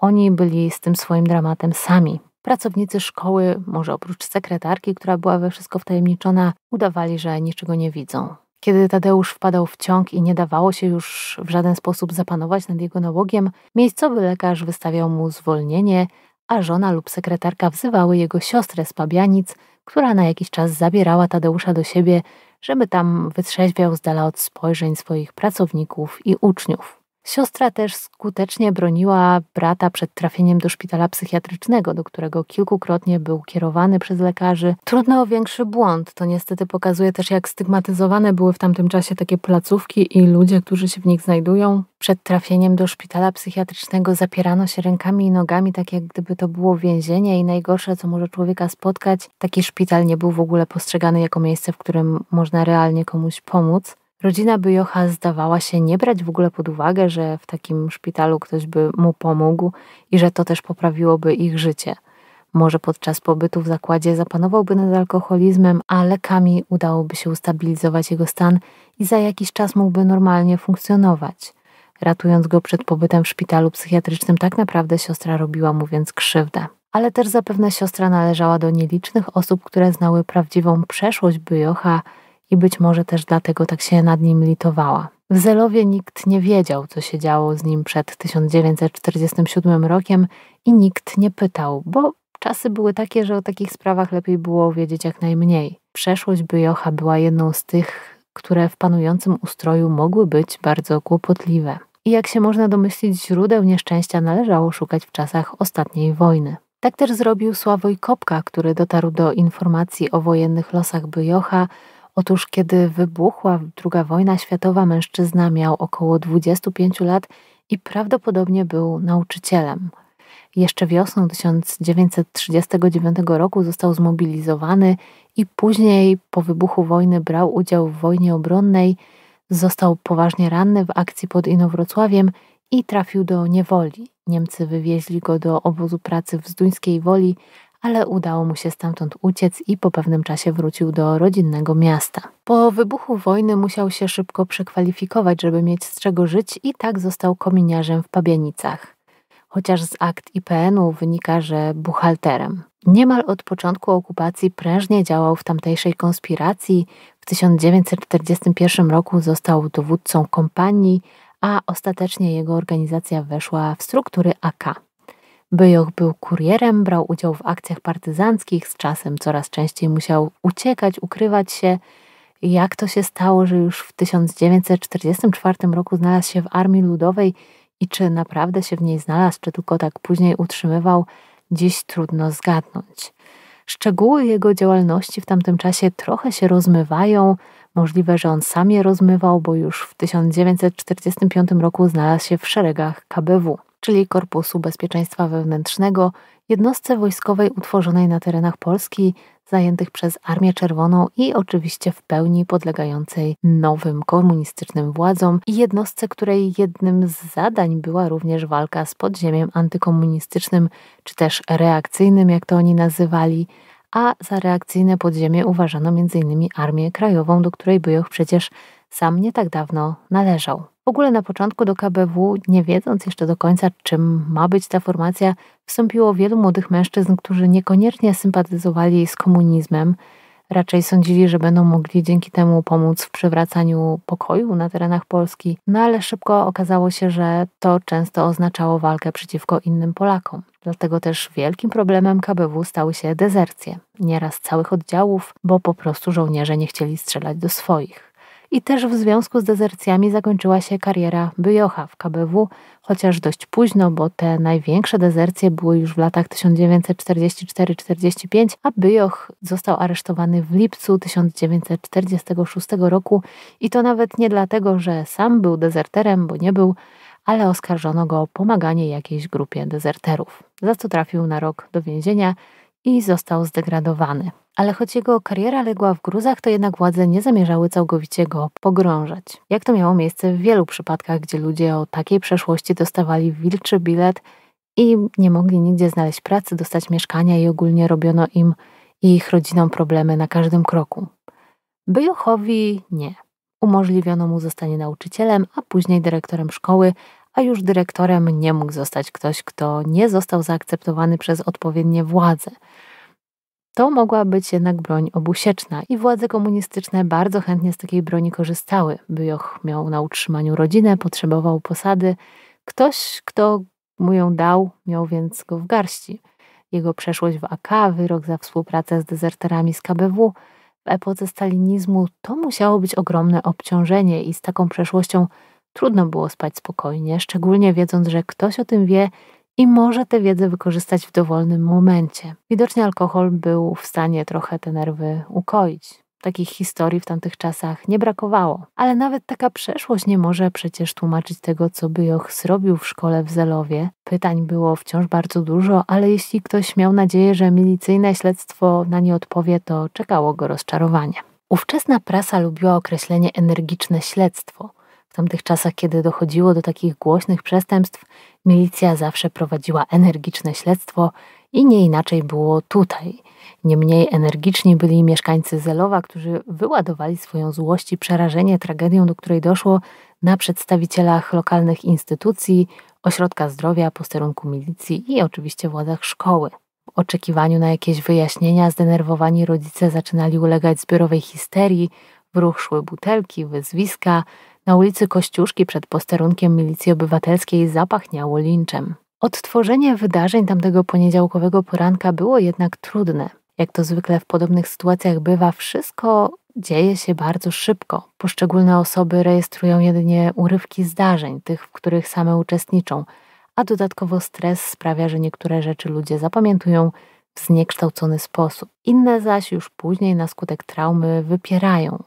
oni byli z tym swoim dramatem sami. Pracownicy szkoły, może oprócz sekretarki, która była we wszystko wtajemniczona, udawali, że niczego nie widzą. Kiedy Tadeusz wpadał w ciąg i nie dawało się już w żaden sposób zapanować nad jego nałogiem, miejscowy lekarz wystawiał mu zwolnienie, a żona lub sekretarka wzywały jego siostrę z Pabianic, która na jakiś czas zabierała Tadeusza do siebie, żeby tam wytrzeźwiał z dala od spojrzeń swoich pracowników i uczniów. Siostra też skutecznie broniła brata przed trafieniem do szpitala psychiatrycznego, do którego kilkukrotnie był kierowany przez lekarzy. Trudno o większy błąd. To niestety pokazuje też, jak stygmatyzowane były w tamtym czasie takie placówki i ludzie, którzy się w nich znajdują. Przed trafieniem do szpitala psychiatrycznego zapierano się rękami i nogami, tak jak gdyby to było więzienie i najgorsze, co może człowieka spotkać. Taki szpital nie był w ogóle postrzegany jako miejsce, w którym można realnie komuś pomóc. Rodzina Byjocha zdawała się nie brać w ogóle pod uwagę, że w takim szpitalu ktoś by mu pomógł i że to też poprawiłoby ich życie. Może podczas pobytu w zakładzie zapanowałby nad alkoholizmem, a lekami udałoby się ustabilizować jego stan i za jakiś czas mógłby normalnie funkcjonować. Ratując go przed pobytem w szpitalu psychiatrycznym, tak naprawdę siostra robiła mu więc krzywdę. Ale też zapewne siostra należała do nielicznych osób, które znały prawdziwą przeszłość Byjocha i być może też dlatego tak się nad nim litowała. W Zelowie nikt nie wiedział, co się działo z nim przed 1947 rokiem i nikt nie pytał, bo czasy były takie, że o takich sprawach lepiej było wiedzieć jak najmniej. Przeszłość Byjocha była jedną z tych, które w panującym ustroju mogły być bardzo kłopotliwe. I jak się można domyślić, źródeł nieszczęścia należało szukać w czasach ostatniej wojny. Tak też zrobił Sławoj Kopka, który dotarł do informacji o wojennych losach Byjocha Otóż, kiedy wybuchła II wojna światowa, mężczyzna miał około 25 lat i prawdopodobnie był nauczycielem. Jeszcze wiosną 1939 roku został zmobilizowany i później, po wybuchu wojny, brał udział w wojnie obronnej. Został poważnie ranny w akcji pod Inowrocławiem i trafił do niewoli. Niemcy wywieźli go do obozu pracy w Zduńskiej Woli, ale udało mu się stamtąd uciec i po pewnym czasie wrócił do rodzinnego miasta. Po wybuchu wojny musiał się szybko przekwalifikować, żeby mieć z czego żyć i tak został kominiarzem w Pabianicach. Chociaż z akt IPN-u wynika, że buchalterem. Niemal od początku okupacji prężnie działał w tamtejszej konspiracji. W 1941 roku został dowódcą kompanii, a ostatecznie jego organizacja weszła w struktury AK. Byjoch był kurierem, brał udział w akcjach partyzanckich, z czasem coraz częściej musiał uciekać, ukrywać się. Jak to się stało, że już w 1944 roku znalazł się w Armii Ludowej i czy naprawdę się w niej znalazł, czy tylko tak później utrzymywał, dziś trudno zgadnąć. Szczegóły jego działalności w tamtym czasie trochę się rozmywają. Możliwe, że on sam je rozmywał, bo już w 1945 roku znalazł się w szeregach KBW czyli Korpusu Bezpieczeństwa Wewnętrznego, jednostce wojskowej utworzonej na terenach Polski, zajętych przez Armię Czerwoną i oczywiście w pełni podlegającej nowym komunistycznym władzom i jednostce, której jednym z zadań była również walka z podziemiem antykomunistycznym, czy też reakcyjnym, jak to oni nazywali, a za reakcyjne podziemie uważano m.in. Armię Krajową, do której Byjoch przecież sam nie tak dawno należał. W ogóle na początku do KBW, nie wiedząc jeszcze do końca, czym ma być ta formacja, wstąpiło wielu młodych mężczyzn, którzy niekoniecznie sympatyzowali z komunizmem. Raczej sądzili, że będą mogli dzięki temu pomóc w przywracaniu pokoju na terenach Polski, no ale szybko okazało się, że to często oznaczało walkę przeciwko innym Polakom. Dlatego też wielkim problemem KBW stały się dezercje, nieraz całych oddziałów, bo po prostu żołnierze nie chcieli strzelać do swoich i też w związku z dezercjami zakończyła się kariera Byjocha w KBW, chociaż dość późno, bo te największe dezercje były już w latach 1944-45, a Byjoch został aresztowany w lipcu 1946 roku i to nawet nie dlatego, że sam był dezerterem, bo nie był, ale oskarżono go o pomaganie jakiejś grupie dezerterów, za co trafił na rok do więzienia i został zdegradowany ale choć jego kariera legła w gruzach, to jednak władze nie zamierzały całkowicie go pogrążać. Jak to miało miejsce w wielu przypadkach, gdzie ludzie o takiej przeszłości dostawali wilczy bilet i nie mogli nigdzie znaleźć pracy, dostać mieszkania i ogólnie robiono im i ich rodzinom problemy na każdym kroku. Byjuchowi nie. Umożliwiono mu zostanie nauczycielem, a później dyrektorem szkoły, a już dyrektorem nie mógł zostać ktoś, kto nie został zaakceptowany przez odpowiednie władze – to mogła być jednak broń obusieczna i władze komunistyczne bardzo chętnie z takiej broni korzystały. Bioch miał na utrzymaniu rodzinę, potrzebował posady. Ktoś, kto mu ją dał, miał więc go w garści. Jego przeszłość w AK, wyrok za współpracę z dezerterami z KBW w epoce stalinizmu to musiało być ogromne obciążenie i z taką przeszłością trudno było spać spokojnie, szczególnie wiedząc, że ktoś o tym wie i może tę wiedzę wykorzystać w dowolnym momencie. Widocznie alkohol był w stanie trochę te nerwy ukoić. Takich historii w tamtych czasach nie brakowało, ale nawet taka przeszłość nie może przecież tłumaczyć tego, co Bioch zrobił w szkole w Zelowie. Pytań było wciąż bardzo dużo, ale jeśli ktoś miał nadzieję, że milicyjne śledztwo na nie odpowie, to czekało go rozczarowanie. Ówczesna prasa lubiła określenie energiczne śledztwo, w tamtych czasach, kiedy dochodziło do takich głośnych przestępstw, milicja zawsze prowadziła energiczne śledztwo i nie inaczej było tutaj. Niemniej energiczni byli mieszkańcy Zelowa, którzy wyładowali swoją złość i przerażenie tragedią, do której doszło na przedstawicielach lokalnych instytucji, ośrodka zdrowia, posterunku milicji i oczywiście władzach szkoły. W oczekiwaniu na jakieś wyjaśnienia zdenerwowani rodzice zaczynali ulegać zbiorowej histerii, w ruch szły butelki, wyzwiska, na ulicy Kościuszki przed posterunkiem Milicji Obywatelskiej zapachniało linczem. Odtworzenie wydarzeń tamtego poniedziałkowego poranka było jednak trudne. Jak to zwykle w podobnych sytuacjach bywa, wszystko dzieje się bardzo szybko. Poszczególne osoby rejestrują jedynie urywki zdarzeń, tych, w których same uczestniczą, a dodatkowo stres sprawia, że niektóre rzeczy ludzie zapamiętują w zniekształcony sposób. Inne zaś już później na skutek traumy wypierają,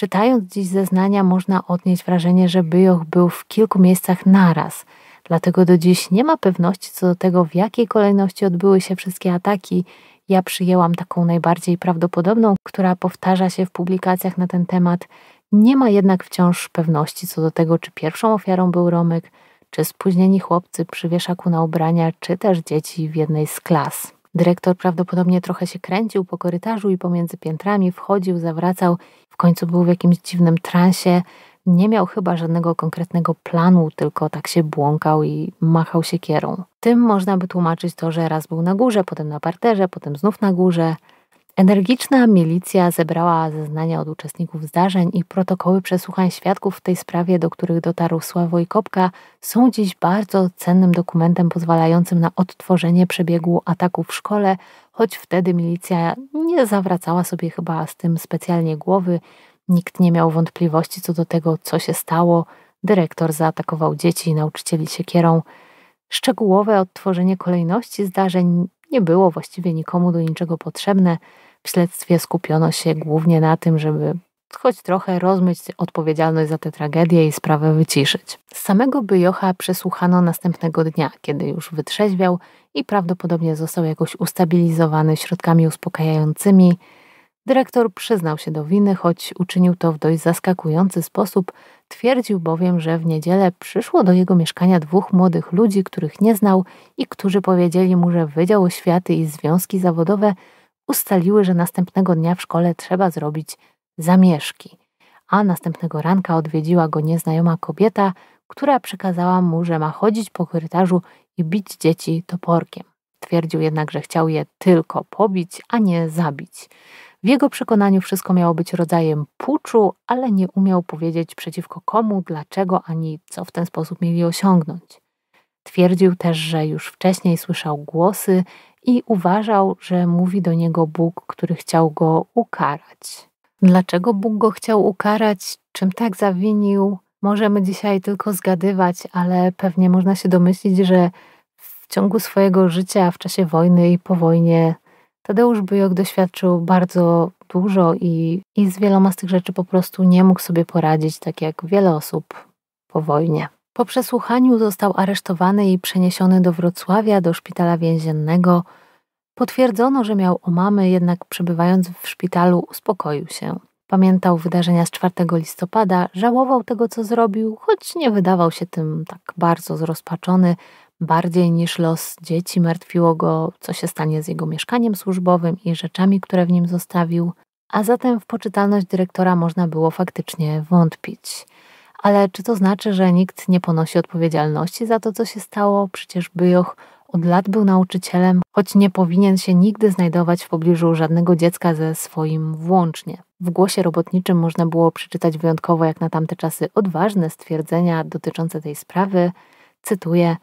Czytając dziś zeznania, można odnieść wrażenie, że Byjoch był w kilku miejscach naraz. Dlatego do dziś nie ma pewności co do tego, w jakiej kolejności odbyły się wszystkie ataki. Ja przyjęłam taką najbardziej prawdopodobną, która powtarza się w publikacjach na ten temat. Nie ma jednak wciąż pewności co do tego, czy pierwszą ofiarą był Romek, czy spóźnieni chłopcy przy wieszaku na ubrania, czy też dzieci w jednej z klas. Dyrektor prawdopodobnie trochę się kręcił po korytarzu i pomiędzy piętrami, wchodził, zawracał końcu był w jakimś dziwnym transie. Nie miał chyba żadnego konkretnego planu, tylko tak się błąkał i machał siekierą. Tym można by tłumaczyć to, że raz był na górze, potem na parterze, potem znów na górze. Energiczna milicja zebrała zeznania od uczestników zdarzeń i protokoły przesłuchań świadków w tej sprawie, do których dotarł Sławoj Kopka, są dziś bardzo cennym dokumentem pozwalającym na odtworzenie przebiegu ataku w szkole choć wtedy milicja nie zawracała sobie chyba z tym specjalnie głowy, nikt nie miał wątpliwości co do tego, co się stało. Dyrektor zaatakował dzieci i nauczycieli siekierą. Szczegółowe odtworzenie kolejności zdarzeń nie było właściwie nikomu do niczego potrzebne. W śledztwie skupiono się głównie na tym, żeby choć trochę rozmyć odpowiedzialność za tę tragedię i sprawę wyciszyć. Z samego Byjocha przesłuchano następnego dnia, kiedy już wytrzeźwiał i prawdopodobnie został jakoś ustabilizowany środkami uspokajającymi. Dyrektor przyznał się do winy, choć uczynił to w dość zaskakujący sposób. Twierdził bowiem, że w niedzielę przyszło do jego mieszkania dwóch młodych ludzi, których nie znał i którzy powiedzieli mu, że Wydział Oświaty i związki zawodowe ustaliły, że następnego dnia w szkole trzeba zrobić zamieszki, a następnego ranka odwiedziła go nieznajoma kobieta, która przekazała mu, że ma chodzić po korytarzu i bić dzieci toporkiem. Twierdził jednak, że chciał je tylko pobić, a nie zabić. W jego przekonaniu wszystko miało być rodzajem puczu, ale nie umiał powiedzieć przeciwko komu, dlaczego ani co w ten sposób mieli osiągnąć. Twierdził też, że już wcześniej słyszał głosy i uważał, że mówi do niego Bóg, który chciał go ukarać. Dlaczego Bóg go chciał ukarać? Czym tak zawinił? Możemy dzisiaj tylko zgadywać, ale pewnie można się domyślić, że w ciągu swojego życia, w czasie wojny i po wojnie, Tadeusz Byjok doświadczył bardzo dużo i, i z wieloma z tych rzeczy po prostu nie mógł sobie poradzić, tak jak wiele osób po wojnie. Po przesłuchaniu został aresztowany i przeniesiony do Wrocławia, do szpitala więziennego. Potwierdzono, że miał omamy, jednak przebywając w szpitalu uspokoił się. Pamiętał wydarzenia z 4 listopada, żałował tego, co zrobił, choć nie wydawał się tym tak bardzo zrozpaczony, bardziej niż los dzieci martwiło go, co się stanie z jego mieszkaniem służbowym i rzeczami, które w nim zostawił, a zatem w poczytalność dyrektora można było faktycznie wątpić. Ale czy to znaczy, że nikt nie ponosi odpowiedzialności za to, co się stało? Przecież Byjoch od lat był nauczycielem, choć nie powinien się nigdy znajdować w pobliżu żadnego dziecka ze swoim włącznie. W głosie robotniczym można było przeczytać wyjątkowo jak na tamte czasy odważne stwierdzenia dotyczące tej sprawy. Cytuję: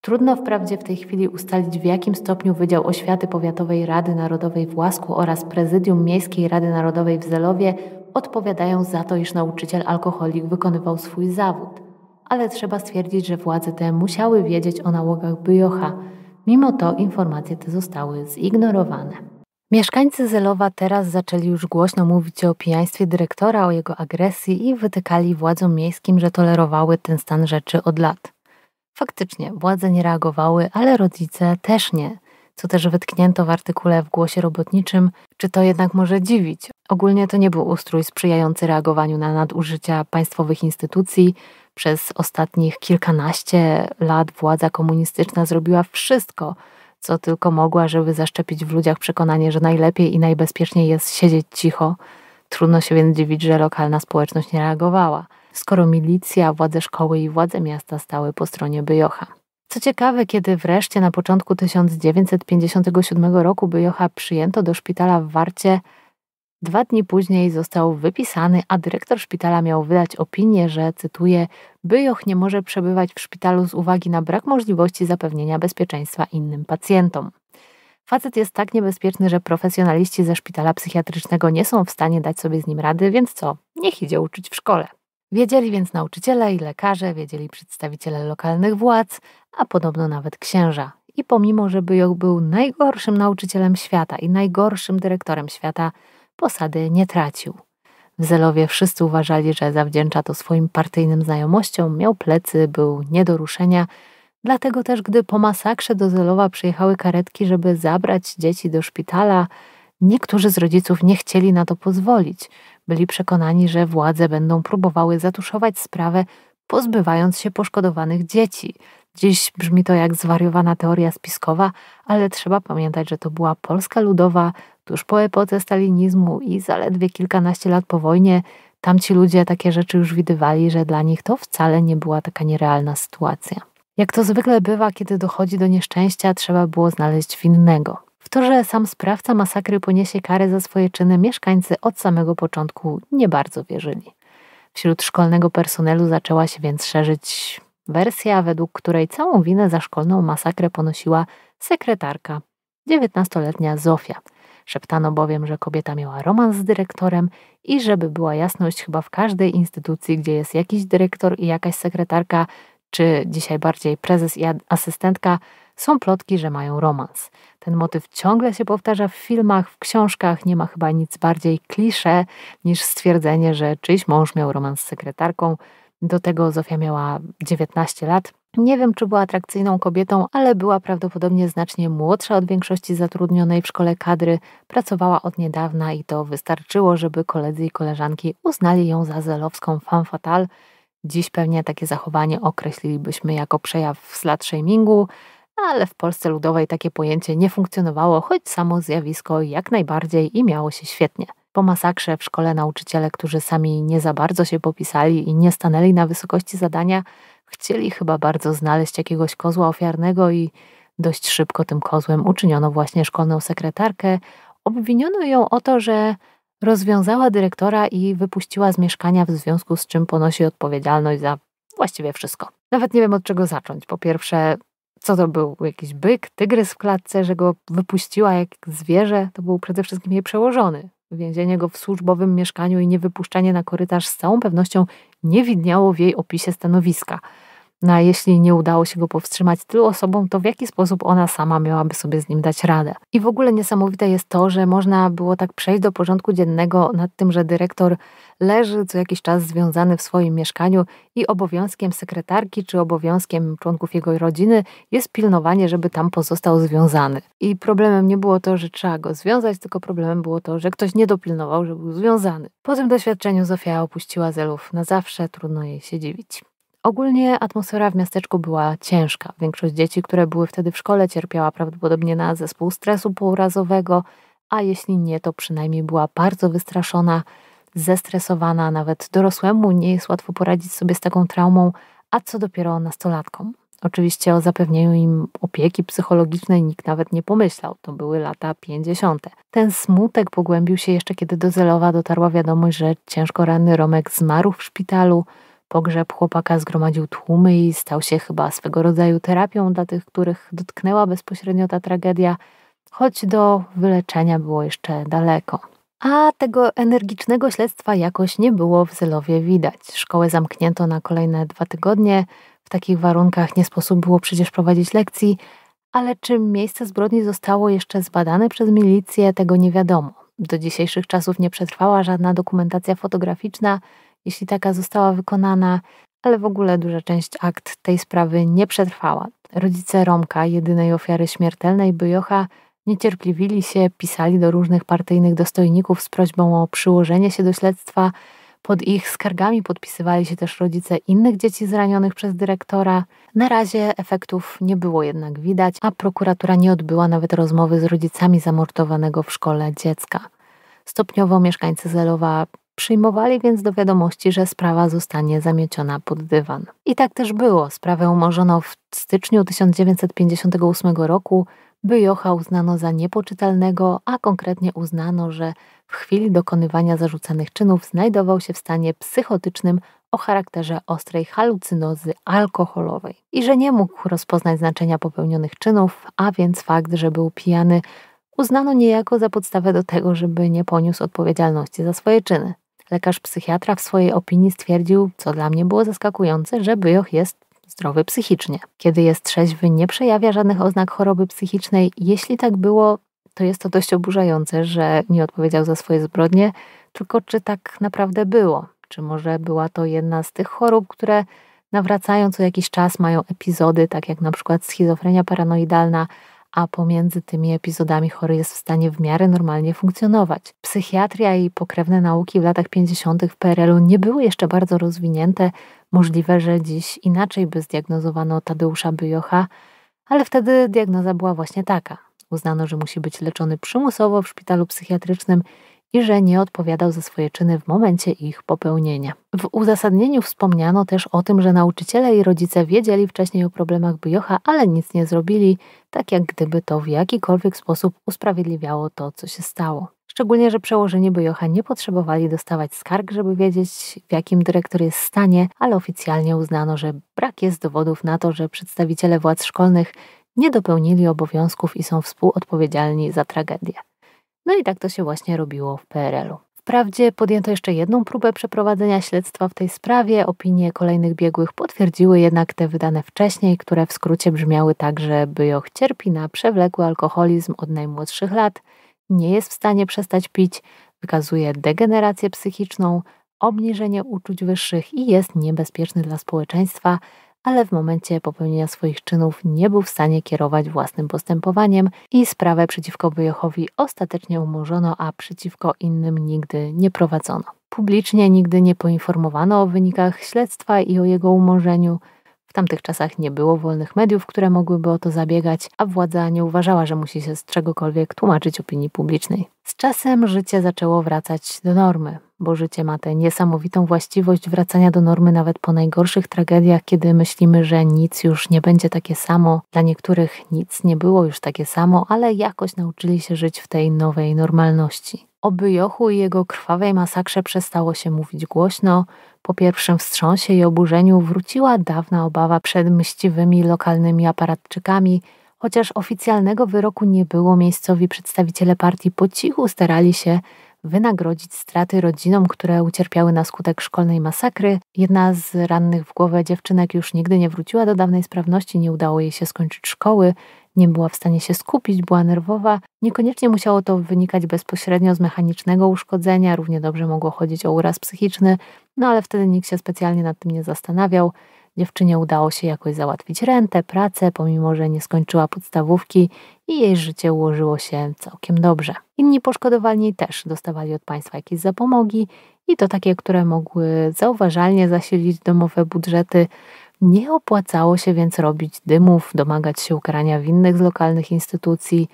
Trudno wprawdzie w tej chwili ustalić, w jakim stopniu Wydział Oświaty Powiatowej Rady Narodowej w Łasku oraz Prezydium Miejskiej Rady Narodowej w Zelowie odpowiadają za to, iż nauczyciel alkoholik wykonywał swój zawód ale trzeba stwierdzić, że władze te musiały wiedzieć o nałogach Byjocha. Mimo to informacje te zostały zignorowane. Mieszkańcy Zelowa teraz zaczęli już głośno mówić o pijaństwie dyrektora, o jego agresji i wytykali władzom miejskim, że tolerowały ten stan rzeczy od lat. Faktycznie, władze nie reagowały, ale rodzice też nie, co też wytknięto w artykule w Głosie Robotniczym, czy to jednak może dziwić. Ogólnie to nie był ustrój sprzyjający reagowaniu na nadużycia państwowych instytucji, przez ostatnich kilkanaście lat władza komunistyczna zrobiła wszystko, co tylko mogła, żeby zaszczepić w ludziach przekonanie, że najlepiej i najbezpieczniej jest siedzieć cicho. Trudno się więc dziwić, że lokalna społeczność nie reagowała, skoro milicja, władze szkoły i władze miasta stały po stronie Byjocha. Co ciekawe, kiedy wreszcie na początku 1957 roku Byjocha przyjęto do szpitala w Warcie, Dwa dni później został wypisany, a dyrektor szpitala miał wydać opinię, że, cytuję, Byjoch nie może przebywać w szpitalu z uwagi na brak możliwości zapewnienia bezpieczeństwa innym pacjentom. Facet jest tak niebezpieczny, że profesjonaliści ze szpitala psychiatrycznego nie są w stanie dać sobie z nim rady, więc co? Niech idzie uczyć w szkole. Wiedzieli więc nauczyciele i lekarze, wiedzieli przedstawiciele lokalnych władz, a podobno nawet księża. I pomimo, że Byjoch był najgorszym nauczycielem świata i najgorszym dyrektorem świata, posady nie tracił. W Zelowie wszyscy uważali, że zawdzięcza to swoim partyjnym znajomościom, miał plecy, był nie do ruszenia, dlatego też gdy po masakrze do Zelowa przyjechały karetki, żeby zabrać dzieci do szpitala, niektórzy z rodziców nie chcieli na to pozwolić. Byli przekonani, że władze będą próbowały zatuszować sprawę pozbywając się poszkodowanych dzieci. Dziś brzmi to jak zwariowana teoria spiskowa, ale trzeba pamiętać, że to była Polska Ludowa tuż po epoce stalinizmu i zaledwie kilkanaście lat po wojnie. Tamci ludzie takie rzeczy już widywali, że dla nich to wcale nie była taka nierealna sytuacja. Jak to zwykle bywa, kiedy dochodzi do nieszczęścia, trzeba było znaleźć winnego. W to, że sam sprawca masakry poniesie karę za swoje czyny, mieszkańcy od samego początku nie bardzo wierzyli. Wśród szkolnego personelu zaczęła się więc szerzyć wersja, według której całą winę za szkolną masakrę ponosiła sekretarka, 19-letnia Zofia. Szeptano bowiem, że kobieta miała romans z dyrektorem i żeby była jasność, chyba w każdej instytucji, gdzie jest jakiś dyrektor i jakaś sekretarka, czy dzisiaj bardziej prezes i asystentka, są plotki, że mają romans. Ten motyw ciągle się powtarza w filmach, w książkach. Nie ma chyba nic bardziej klisze niż stwierdzenie, że czyjś mąż miał romans z sekretarką. Do tego Zofia miała 19 lat. Nie wiem, czy była atrakcyjną kobietą, ale była prawdopodobnie znacznie młodsza od większości zatrudnionej w szkole kadry. Pracowała od niedawna i to wystarczyło, żeby koledzy i koleżanki uznali ją za zelowską fan fatale. Dziś pewnie takie zachowanie określilibyśmy jako przejaw slut shamingu, ale w Polsce Ludowej takie pojęcie nie funkcjonowało, choć samo zjawisko jak najbardziej i miało się świetnie. Po masakrze w szkole nauczyciele, którzy sami nie za bardzo się popisali i nie stanęli na wysokości zadania, chcieli chyba bardzo znaleźć jakiegoś kozła ofiarnego i dość szybko tym kozłem uczyniono właśnie szkolną sekretarkę. Obwiniono ją o to, że rozwiązała dyrektora i wypuściła z mieszkania, w związku z czym ponosi odpowiedzialność za właściwie wszystko. Nawet nie wiem od czego zacząć. Po pierwsze, co to był? Jakiś byk, tygrys w klatce, że go wypuściła jak zwierzę? To był przede wszystkim jej przełożony. Więzienie go w służbowym mieszkaniu i niewypuszczanie na korytarz z całą pewnością nie widniało w jej opisie stanowiska. No a jeśli nie udało się go powstrzymać tylu osobom, to w jaki sposób ona sama miałaby sobie z nim dać radę? I w ogóle niesamowite jest to, że można było tak przejść do porządku dziennego nad tym, że dyrektor leży co jakiś czas związany w swoim mieszkaniu i obowiązkiem sekretarki czy obowiązkiem członków jego rodziny jest pilnowanie, żeby tam pozostał związany. I problemem nie było to, że trzeba go związać, tylko problemem było to, że ktoś nie dopilnował, że był związany. Po tym doświadczeniu Zofia opuściła Zelów na zawsze, trudno jej się dziwić. Ogólnie atmosfera w miasteczku była ciężka. Większość dzieci, które były wtedy w szkole, cierpiała prawdopodobnie na zespół stresu pourazowego, a jeśli nie, to przynajmniej była bardzo wystraszona, zestresowana. Nawet dorosłemu nie jest łatwo poradzić sobie z taką traumą, a co dopiero nastolatkom. Oczywiście o zapewnieniu im opieki psychologicznej nikt nawet nie pomyślał. To były lata 50. Ten smutek pogłębił się jeszcze, kiedy do Zelowa dotarła wiadomość, że ciężko ranny Romek zmarł w szpitalu. Pogrzeb chłopaka zgromadził tłumy i stał się chyba swego rodzaju terapią dla tych, których dotknęła bezpośrednio ta tragedia, choć do wyleczenia było jeszcze daleko. A tego energicznego śledztwa jakoś nie było w Zelowie widać. Szkołę zamknięto na kolejne dwa tygodnie. W takich warunkach nie sposób było przecież prowadzić lekcji, ale czy miejsce zbrodni zostało jeszcze zbadane przez milicję, tego nie wiadomo. Do dzisiejszych czasów nie przetrwała żadna dokumentacja fotograficzna, jeśli taka została wykonana, ale w ogóle duża część akt tej sprawy nie przetrwała. Rodzice Romka, jedynej ofiary śmiertelnej Byjocha, niecierpliwili się, pisali do różnych partyjnych dostojników z prośbą o przyłożenie się do śledztwa. Pod ich skargami podpisywali się też rodzice innych dzieci zranionych przez dyrektora. Na razie efektów nie było jednak widać, a prokuratura nie odbyła nawet rozmowy z rodzicami zamordowanego w szkole dziecka. Stopniowo mieszkańcy Zelowa Przyjmowali więc do wiadomości, że sprawa zostanie zamieciona pod dywan. I tak też było. Sprawę umorzono w styczniu 1958 roku. Byjocha uznano za niepoczytalnego, a konkretnie uznano, że w chwili dokonywania zarzucanych czynów znajdował się w stanie psychotycznym o charakterze ostrej halucynozy alkoholowej i że nie mógł rozpoznać znaczenia popełnionych czynów, a więc fakt, że był pijany, uznano niejako za podstawę do tego, żeby nie poniósł odpowiedzialności za swoje czyny. Lekarz psychiatra w swojej opinii stwierdził, co dla mnie było zaskakujące, że Byoch jest zdrowy psychicznie. Kiedy jest trzeźwy, nie przejawia żadnych oznak choroby psychicznej. Jeśli tak było, to jest to dość oburzające, że nie odpowiedział za swoje zbrodnie, tylko czy tak naprawdę było? Czy może była to jedna z tych chorób, które nawracają co jakiś czas, mają epizody, tak jak na przykład schizofrenia paranoidalna, a pomiędzy tymi epizodami chory jest w stanie w miarę normalnie funkcjonować. Psychiatria i pokrewne nauki w latach 50. w PRL-u nie były jeszcze bardzo rozwinięte. Możliwe, że dziś inaczej by zdiagnozowano Tadeusza Byjocha, ale wtedy diagnoza była właśnie taka. Uznano, że musi być leczony przymusowo w szpitalu psychiatrycznym i że nie odpowiadał za swoje czyny w momencie ich popełnienia. W uzasadnieniu wspomniano też o tym, że nauczyciele i rodzice wiedzieli wcześniej o problemach Biocha, ale nic nie zrobili, tak jak gdyby to w jakikolwiek sposób usprawiedliwiało to, co się stało. Szczególnie, że przełożeni Biocha nie potrzebowali dostawać skarg, żeby wiedzieć, w jakim dyrektor jest stanie, ale oficjalnie uznano, że brak jest dowodów na to, że przedstawiciele władz szkolnych nie dopełnili obowiązków i są współodpowiedzialni za tragedię. No i tak to się właśnie robiło w PRL-u. Wprawdzie podjęto jeszcze jedną próbę przeprowadzenia śledztwa w tej sprawie. Opinie kolejnych biegłych potwierdziły jednak te wydane wcześniej, które w skrócie brzmiały tak, że Byjoch cierpi na przewlekły alkoholizm od najmłodszych lat, nie jest w stanie przestać pić, wykazuje degenerację psychiczną, obniżenie uczuć wyższych i jest niebezpieczny dla społeczeństwa, ale w momencie popełnienia swoich czynów nie był w stanie kierować własnym postępowaniem i sprawę przeciwko Wyjochowi ostatecznie umorzono, a przeciwko innym nigdy nie prowadzono. Publicznie nigdy nie poinformowano o wynikach śledztwa i o jego umorzeniu. W tamtych czasach nie było wolnych mediów, które mogłyby o to zabiegać, a władza nie uważała, że musi się z czegokolwiek tłumaczyć opinii publicznej. Z czasem życie zaczęło wracać do normy, bo życie ma tę niesamowitą właściwość wracania do normy nawet po najgorszych tragediach, kiedy myślimy, że nic już nie będzie takie samo. Dla niektórych nic nie było już takie samo, ale jakoś nauczyli się żyć w tej nowej normalności. O Byjochu i jego krwawej masakrze przestało się mówić głośno, po pierwszym wstrząsie i oburzeniu wróciła dawna obawa przed mściwymi lokalnymi aparatczykami, chociaż oficjalnego wyroku nie było, miejscowi przedstawiciele partii po cichu starali się wynagrodzić straty rodzinom, które ucierpiały na skutek szkolnej masakry. Jedna z rannych w głowę dziewczynek już nigdy nie wróciła do dawnej sprawności, nie udało jej się skończyć szkoły, nie była w stanie się skupić, była nerwowa. Niekoniecznie musiało to wynikać bezpośrednio z mechanicznego uszkodzenia, równie dobrze mogło chodzić o uraz psychiczny, no ale wtedy nikt się specjalnie nad tym nie zastanawiał. Dziewczynie udało się jakoś załatwić rentę, pracę, pomimo że nie skończyła podstawówki i jej życie ułożyło się całkiem dobrze. Inni poszkodowani też dostawali od państwa jakieś zapomogi i to takie, które mogły zauważalnie zasilić domowe budżety. Nie opłacało się więc robić dymów, domagać się ukarania winnych z lokalnych instytucji.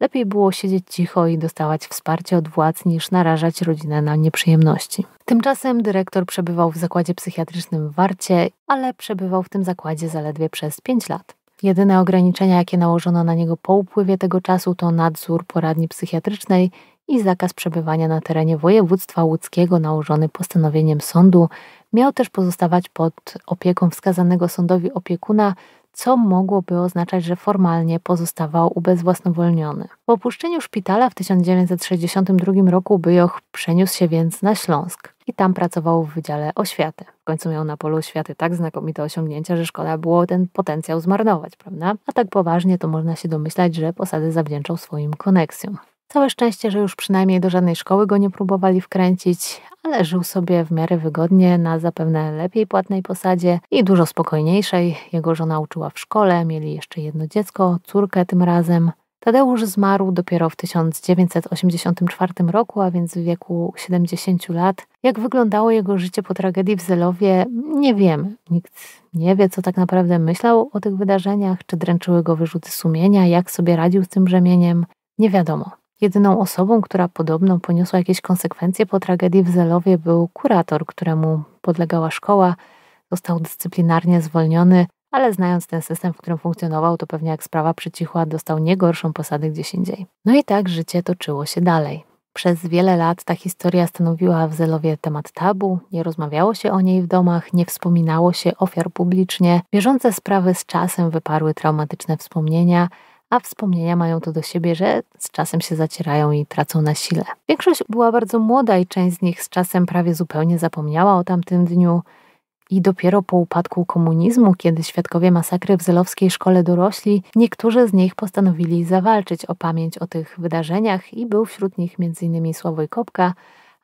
Lepiej było siedzieć cicho i dostawać wsparcie od władz, niż narażać rodzinę na nieprzyjemności. Tymczasem dyrektor przebywał w zakładzie psychiatrycznym w Warcie, ale przebywał w tym zakładzie zaledwie przez 5 lat. Jedyne ograniczenia, jakie nałożono na niego po upływie tego czasu, to nadzór poradni psychiatrycznej i zakaz przebywania na terenie województwa łódzkiego nałożony postanowieniem sądu Miał też pozostawać pod opieką wskazanego sądowi opiekuna, co mogłoby oznaczać, że formalnie pozostawał ubezwłasnowolniony. Po opuszczeniu szpitala w 1962 roku Byjoch przeniósł się więc na Śląsk i tam pracował w Wydziale Oświaty. W końcu miał na polu oświaty tak znakomite osiągnięcia, że szkoda było ten potencjał zmarnować, prawda? A tak poważnie to można się domyślać, że posady zawdzięczą swoim koneksjom. Całe szczęście, że już przynajmniej do żadnej szkoły go nie próbowali wkręcić, ale żył sobie w miarę wygodnie na zapewne lepiej płatnej posadzie i dużo spokojniejszej. Jego żona uczyła w szkole, mieli jeszcze jedno dziecko, córkę tym razem. Tadeusz zmarł dopiero w 1984 roku, a więc w wieku 70 lat. Jak wyglądało jego życie po tragedii w Zelowie, nie wiem. Nikt nie wie, co tak naprawdę myślał o tych wydarzeniach, czy dręczyły go wyrzuty sumienia, jak sobie radził z tym brzemieniem. Nie wiadomo. Jedyną osobą, która podobno poniosła jakieś konsekwencje po tragedii w Zelowie, był kurator, któremu podlegała szkoła. Został dyscyplinarnie zwolniony, ale znając ten system, w którym funkcjonował, to pewnie jak sprawa przycichła, dostał nie gorszą posadę gdzieś indziej. No i tak życie toczyło się dalej. Przez wiele lat ta historia stanowiła w Zelowie temat tabu, nie rozmawiało się o niej w domach, nie wspominało się ofiar publicznie. Bieżące sprawy z czasem wyparły traumatyczne wspomnienia, a wspomnienia mają to do siebie, że z czasem się zacierają i tracą na sile. Większość była bardzo młoda i część z nich z czasem prawie zupełnie zapomniała o tamtym dniu. I dopiero po upadku komunizmu, kiedy świadkowie masakry w zelowskiej szkole dorośli, niektórzy z nich postanowili zawalczyć o pamięć o tych wydarzeniach i był wśród nich m.in. Sławoj Kopka,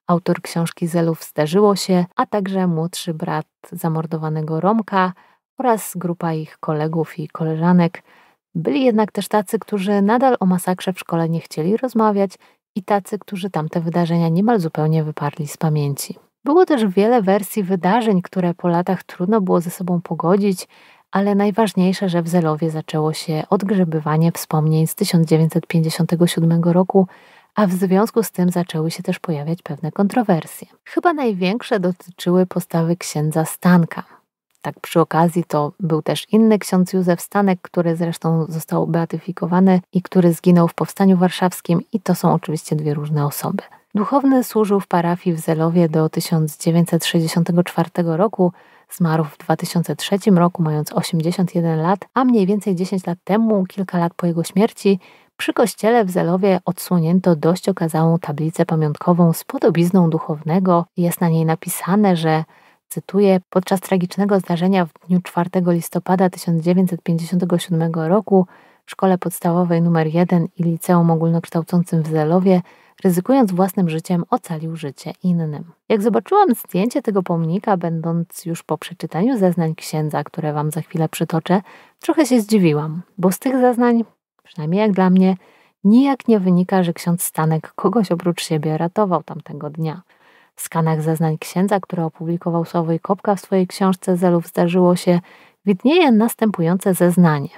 autor książki Zelów Zdarzyło się, a także młodszy brat zamordowanego Romka oraz grupa ich kolegów i koleżanek, byli jednak też tacy, którzy nadal o masakrze w szkole nie chcieli rozmawiać i tacy, którzy tamte wydarzenia niemal zupełnie wyparli z pamięci. Było też wiele wersji wydarzeń, które po latach trudno było ze sobą pogodzić, ale najważniejsze, że w Zelowie zaczęło się odgrzebywanie wspomnień z 1957 roku, a w związku z tym zaczęły się też pojawiać pewne kontrowersje. Chyba największe dotyczyły postawy księdza Stanka. Tak przy okazji to był też inny ksiądz Józef Stanek, który zresztą został beatyfikowany i który zginął w Powstaniu Warszawskim i to są oczywiście dwie różne osoby. Duchowny służył w parafii w Zelowie do 1964 roku, zmarł w 2003 roku, mając 81 lat, a mniej więcej 10 lat temu, kilka lat po jego śmierci, przy kościele w Zelowie odsłonięto dość okazałą tablicę pamiątkową z podobizną duchownego. Jest na niej napisane, że cytuję, podczas tragicznego zdarzenia w dniu 4 listopada 1957 roku w szkole podstawowej nr 1 i liceum ogólnokształcącym w Zelowie, ryzykując własnym życiem, ocalił życie innym. Jak zobaczyłam zdjęcie tego pomnika, będąc już po przeczytaniu zeznań księdza, które Wam za chwilę przytoczę, trochę się zdziwiłam, bo z tych zeznań, przynajmniej jak dla mnie, nijak nie wynika, że ksiądz Stanek kogoś oprócz siebie ratował tamtego dnia. W skanach zeznań księdza, które opublikował Sławoj Kopka w swojej książce Zelów zdarzyło się, widnieje następujące zeznanie.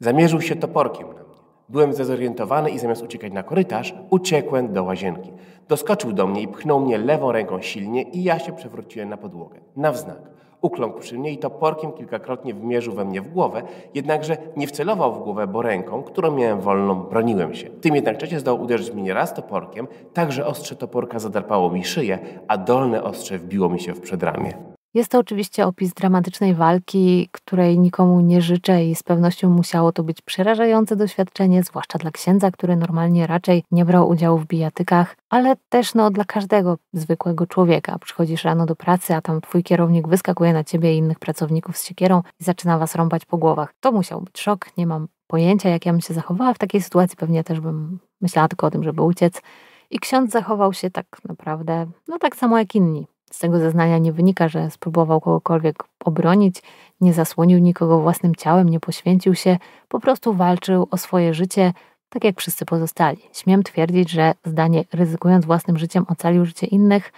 Zamierzył się toporkiem na mnie. Byłem zezorientowany i zamiast uciekać na korytarz, uciekłem do łazienki. Doskoczył do mnie i pchnął mnie lewą ręką silnie i ja się przewróciłem na podłogę. Na wznak. Ukląkł przy mnie i toporkiem kilkakrotnie wymierzył we mnie w głowę, jednakże nie wcelował w głowę, bo ręką, którą miałem wolną, broniłem się. tym jednak czasie zdał uderzyć mnie raz toporkiem, tak że ostrze toporka zadarpało mi szyję, a dolne ostrze wbiło mi się w przedramię. Jest to oczywiście opis dramatycznej walki, której nikomu nie życzę i z pewnością musiało to być przerażające doświadczenie, zwłaszcza dla księdza, który normalnie raczej nie brał udziału w bijatykach, ale też no, dla każdego zwykłego człowieka. Przychodzisz rano do pracy, a tam twój kierownik wyskakuje na ciebie i innych pracowników z siekierą i zaczyna was rąbać po głowach. To musiał być szok, nie mam pojęcia, jak ja bym się zachowała w takiej sytuacji, pewnie też bym myślała tylko o tym, żeby uciec. I ksiądz zachował się tak naprawdę, no tak samo jak inni. Z tego zeznania nie wynika, że spróbował kogokolwiek obronić, nie zasłonił nikogo własnym ciałem, nie poświęcił się, po prostu walczył o swoje życie, tak jak wszyscy pozostali. Śmiem twierdzić, że zdanie ryzykując własnym życiem ocalił życie innych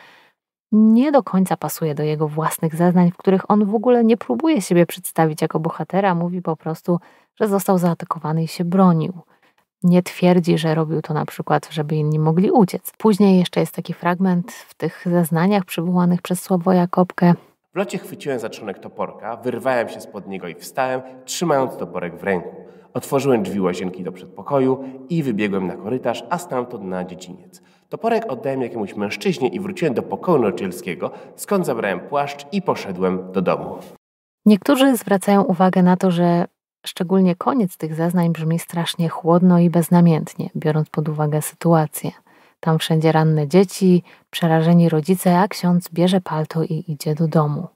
nie do końca pasuje do jego własnych zeznań, w których on w ogóle nie próbuje siebie przedstawić jako bohatera, mówi po prostu, że został zaatakowany i się bronił nie twierdzi, że robił to na przykład, żeby inni mogli uciec. Później jeszcze jest taki fragment w tych zeznaniach przywołanych przez Sławoja Kopkę. W locie chwyciłem za toporka, wyrwałem się spod niego i wstałem, trzymając toporek w ręku. Otworzyłem drzwi łazienki do przedpokoju i wybiegłem na korytarz, a stamtąd na dziedziniec. Toporek oddałem jakiemuś mężczyźnie i wróciłem do pokoju nauczycielskiego, skąd zabrałem płaszcz i poszedłem do domu. Niektórzy zwracają uwagę na to, że Szczególnie koniec tych zeznań brzmi strasznie chłodno i beznamiętnie, biorąc pod uwagę sytuację. Tam wszędzie ranne dzieci, przerażeni rodzice, a ksiądz bierze palto i idzie do domu.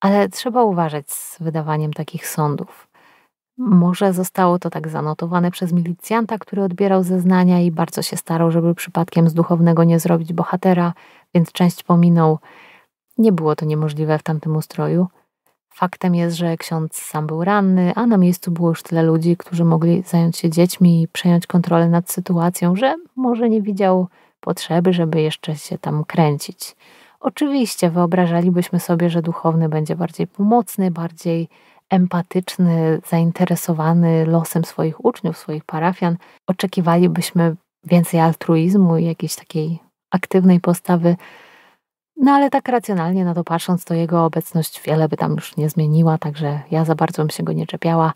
Ale trzeba uważać z wydawaniem takich sądów. Może zostało to tak zanotowane przez milicjanta, który odbierał zeznania i bardzo się starał, żeby przypadkiem z duchownego nie zrobić bohatera, więc część pominął. Nie było to niemożliwe w tamtym ustroju. Faktem jest, że ksiądz sam był ranny, a na miejscu było już tyle ludzi, którzy mogli zająć się dziećmi i przejąć kontrolę nad sytuacją, że może nie widział potrzeby, żeby jeszcze się tam kręcić. Oczywiście wyobrażalibyśmy sobie, że duchowny będzie bardziej pomocny, bardziej empatyczny, zainteresowany losem swoich uczniów, swoich parafian. Oczekiwalibyśmy więcej altruizmu i jakiejś takiej aktywnej postawy no ale tak racjonalnie na no to patrząc, to jego obecność wiele by tam już nie zmieniła, także ja za bardzo bym się go nie czepiała.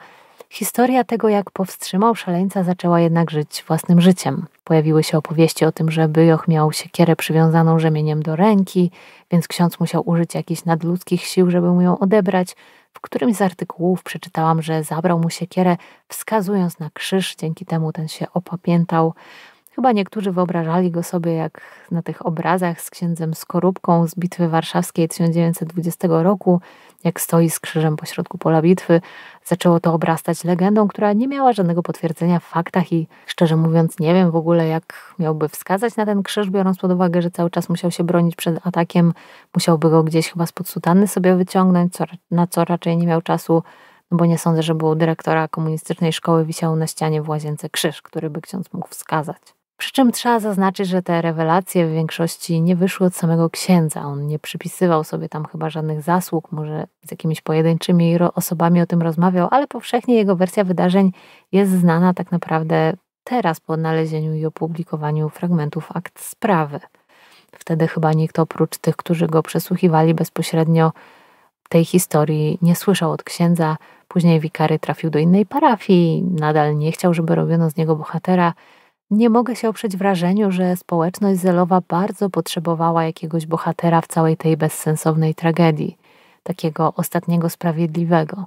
Historia tego, jak powstrzymał szaleńca, zaczęła jednak żyć własnym życiem. Pojawiły się opowieści o tym, że Byjoch miał siekierę przywiązaną rzemieniem do ręki, więc ksiądz musiał użyć jakichś nadludzkich sił, żeby mu ją odebrać. W którymś z artykułów przeczytałam, że zabrał mu siekierę, wskazując na krzyż, dzięki temu ten się opamiętał. Chyba niektórzy wyobrażali go sobie jak na tych obrazach z księdzem Skorupką z Bitwy Warszawskiej 1920 roku, jak stoi z krzyżem pośrodku pola bitwy. Zaczęło to obrastać legendą, która nie miała żadnego potwierdzenia w faktach i szczerze mówiąc nie wiem w ogóle jak miałby wskazać na ten krzyż, biorąc pod uwagę, że cały czas musiał się bronić przed atakiem, musiałby go gdzieś chyba spod sutanny sobie wyciągnąć, na co raczej nie miał czasu no bo nie sądzę, żeby u dyrektora komunistycznej szkoły wisiał na ścianie w łazience krzyż, który by ksiądz mógł wskazać. Przy czym trzeba zaznaczyć, że te rewelacje w większości nie wyszły od samego księdza. On nie przypisywał sobie tam chyba żadnych zasług, może z jakimiś pojedynczymi osobami o tym rozmawiał, ale powszechnie jego wersja wydarzeń jest znana tak naprawdę teraz po odnalezieniu i opublikowaniu fragmentów akt sprawy. Wtedy chyba nikt oprócz tych, którzy go przesłuchiwali bezpośrednio, tej historii nie słyszał od księdza. Później wikary trafił do innej parafii, nadal nie chciał, żeby robiono z niego bohatera. Nie mogę się oprzeć wrażeniu, że społeczność zelowa bardzo potrzebowała jakiegoś bohatera w całej tej bezsensownej tragedii, takiego ostatniego sprawiedliwego.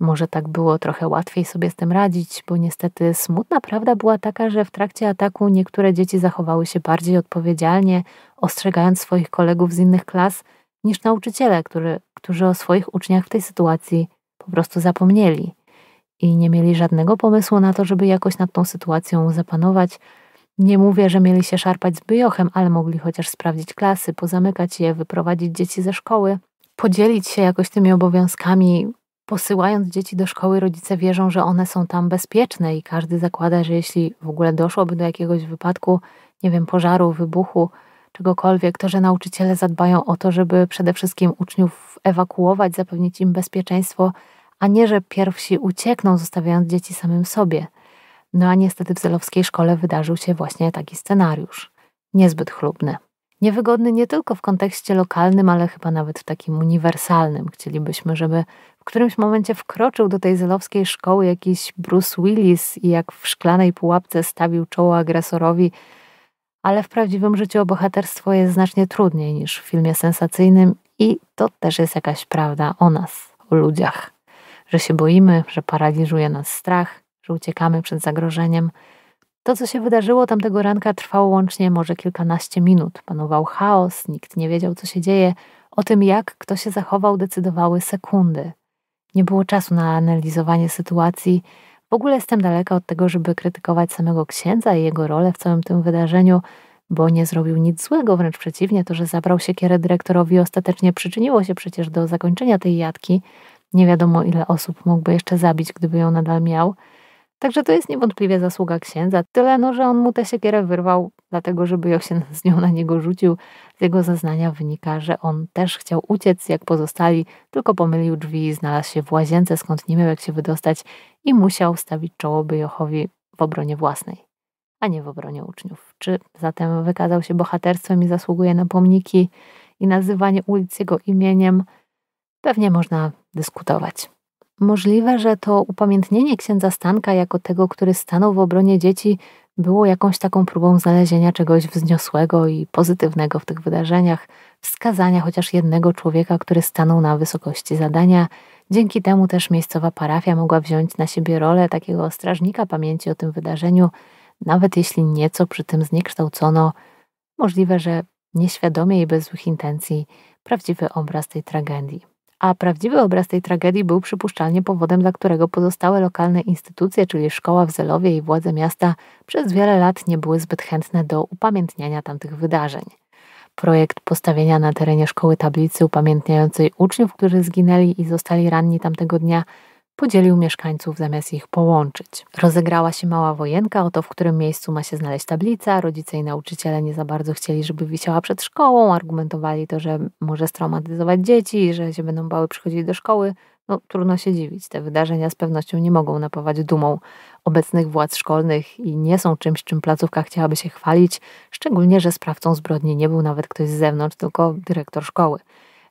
Może tak było trochę łatwiej sobie z tym radzić, bo niestety smutna prawda była taka, że w trakcie ataku niektóre dzieci zachowały się bardziej odpowiedzialnie, ostrzegając swoich kolegów z innych klas, niż nauczyciele, który, którzy o swoich uczniach w tej sytuacji po prostu zapomnieli i nie mieli żadnego pomysłu na to, żeby jakoś nad tą sytuacją zapanować. Nie mówię, że mieli się szarpać z byjochem, ale mogli chociaż sprawdzić klasy, pozamykać je, wyprowadzić dzieci ze szkoły, podzielić się jakoś tymi obowiązkami. Posyłając dzieci do szkoły, rodzice wierzą, że one są tam bezpieczne i każdy zakłada, że jeśli w ogóle doszłoby do jakiegoś wypadku, nie wiem, pożaru, wybuchu, czegokolwiek, to że nauczyciele zadbają o to, żeby przede wszystkim uczniów ewakuować, zapewnić im bezpieczeństwo a nie, że pierwsi uciekną, zostawiając dzieci samym sobie. No a niestety w zelowskiej szkole wydarzył się właśnie taki scenariusz. Niezbyt chlubny. Niewygodny nie tylko w kontekście lokalnym, ale chyba nawet w takim uniwersalnym. Chcielibyśmy, żeby w którymś momencie wkroczył do tej zelowskiej szkoły jakiś Bruce Willis i jak w szklanej pułapce stawił czoło agresorowi, ale w prawdziwym życiu o bohaterstwo jest znacznie trudniej niż w filmie sensacyjnym i to też jest jakaś prawda o nas, o ludziach że się boimy, że paraliżuje nas strach, że uciekamy przed zagrożeniem. To, co się wydarzyło tamtego ranka, trwało łącznie może kilkanaście minut. Panował chaos, nikt nie wiedział, co się dzieje. O tym, jak kto się zachował, decydowały sekundy. Nie było czasu na analizowanie sytuacji. W ogóle jestem daleka od tego, żeby krytykować samego księdza i jego rolę w całym tym wydarzeniu, bo nie zrobił nic złego, wręcz przeciwnie, to, że zabrał siekierę dyrektorowi ostatecznie przyczyniło się przecież do zakończenia tej jadki, nie wiadomo, ile osób mógłby jeszcze zabić, gdyby ją nadal miał. Także to jest niewątpliwie zasługa księdza. Tyle, no, że on mu tę siekierę wyrwał, dlatego żeby się z nią na niego rzucił. Z jego zeznania wynika, że on też chciał uciec jak pozostali, tylko pomylił drzwi i znalazł się w łazience, skąd nie miał jak się wydostać i musiał stawić czoło Byjochowi w obronie własnej, a nie w obronie uczniów. Czy zatem wykazał się bohaterstwem i zasługuje na pomniki i nazywanie ulic jego imieniem? Pewnie można dyskutować. Możliwe, że to upamiętnienie księdza Stanka jako tego, który stanął w obronie dzieci, było jakąś taką próbą znalezienia czegoś wzniosłego i pozytywnego w tych wydarzeniach, wskazania chociaż jednego człowieka, który stanął na wysokości zadania. Dzięki temu też miejscowa parafia mogła wziąć na siebie rolę takiego strażnika pamięci o tym wydarzeniu, nawet jeśli nieco przy tym zniekształcono, możliwe, że nieświadomie i bez złych intencji, prawdziwy obraz tej tragedii a prawdziwy obraz tej tragedii był przypuszczalnie powodem, dla którego pozostałe lokalne instytucje, czyli szkoła w Zelowie i władze miasta, przez wiele lat nie były zbyt chętne do upamiętniania tamtych wydarzeń. Projekt postawienia na terenie szkoły tablicy upamiętniającej uczniów, którzy zginęli i zostali ranni tamtego dnia, podzielił mieszkańców zamiast ich połączyć. Rozegrała się mała wojenka o to, w którym miejscu ma się znaleźć tablica. Rodzice i nauczyciele nie za bardzo chcieli, żeby wisiała przed szkołą. Argumentowali to, że może straumatyzować dzieci, że się będą bały przychodzić do szkoły. No, trudno się dziwić. Te wydarzenia z pewnością nie mogą napawać dumą obecnych władz szkolnych i nie są czymś, czym placówka chciałaby się chwalić, szczególnie, że sprawcą zbrodni nie był nawet ktoś z zewnątrz, tylko dyrektor szkoły.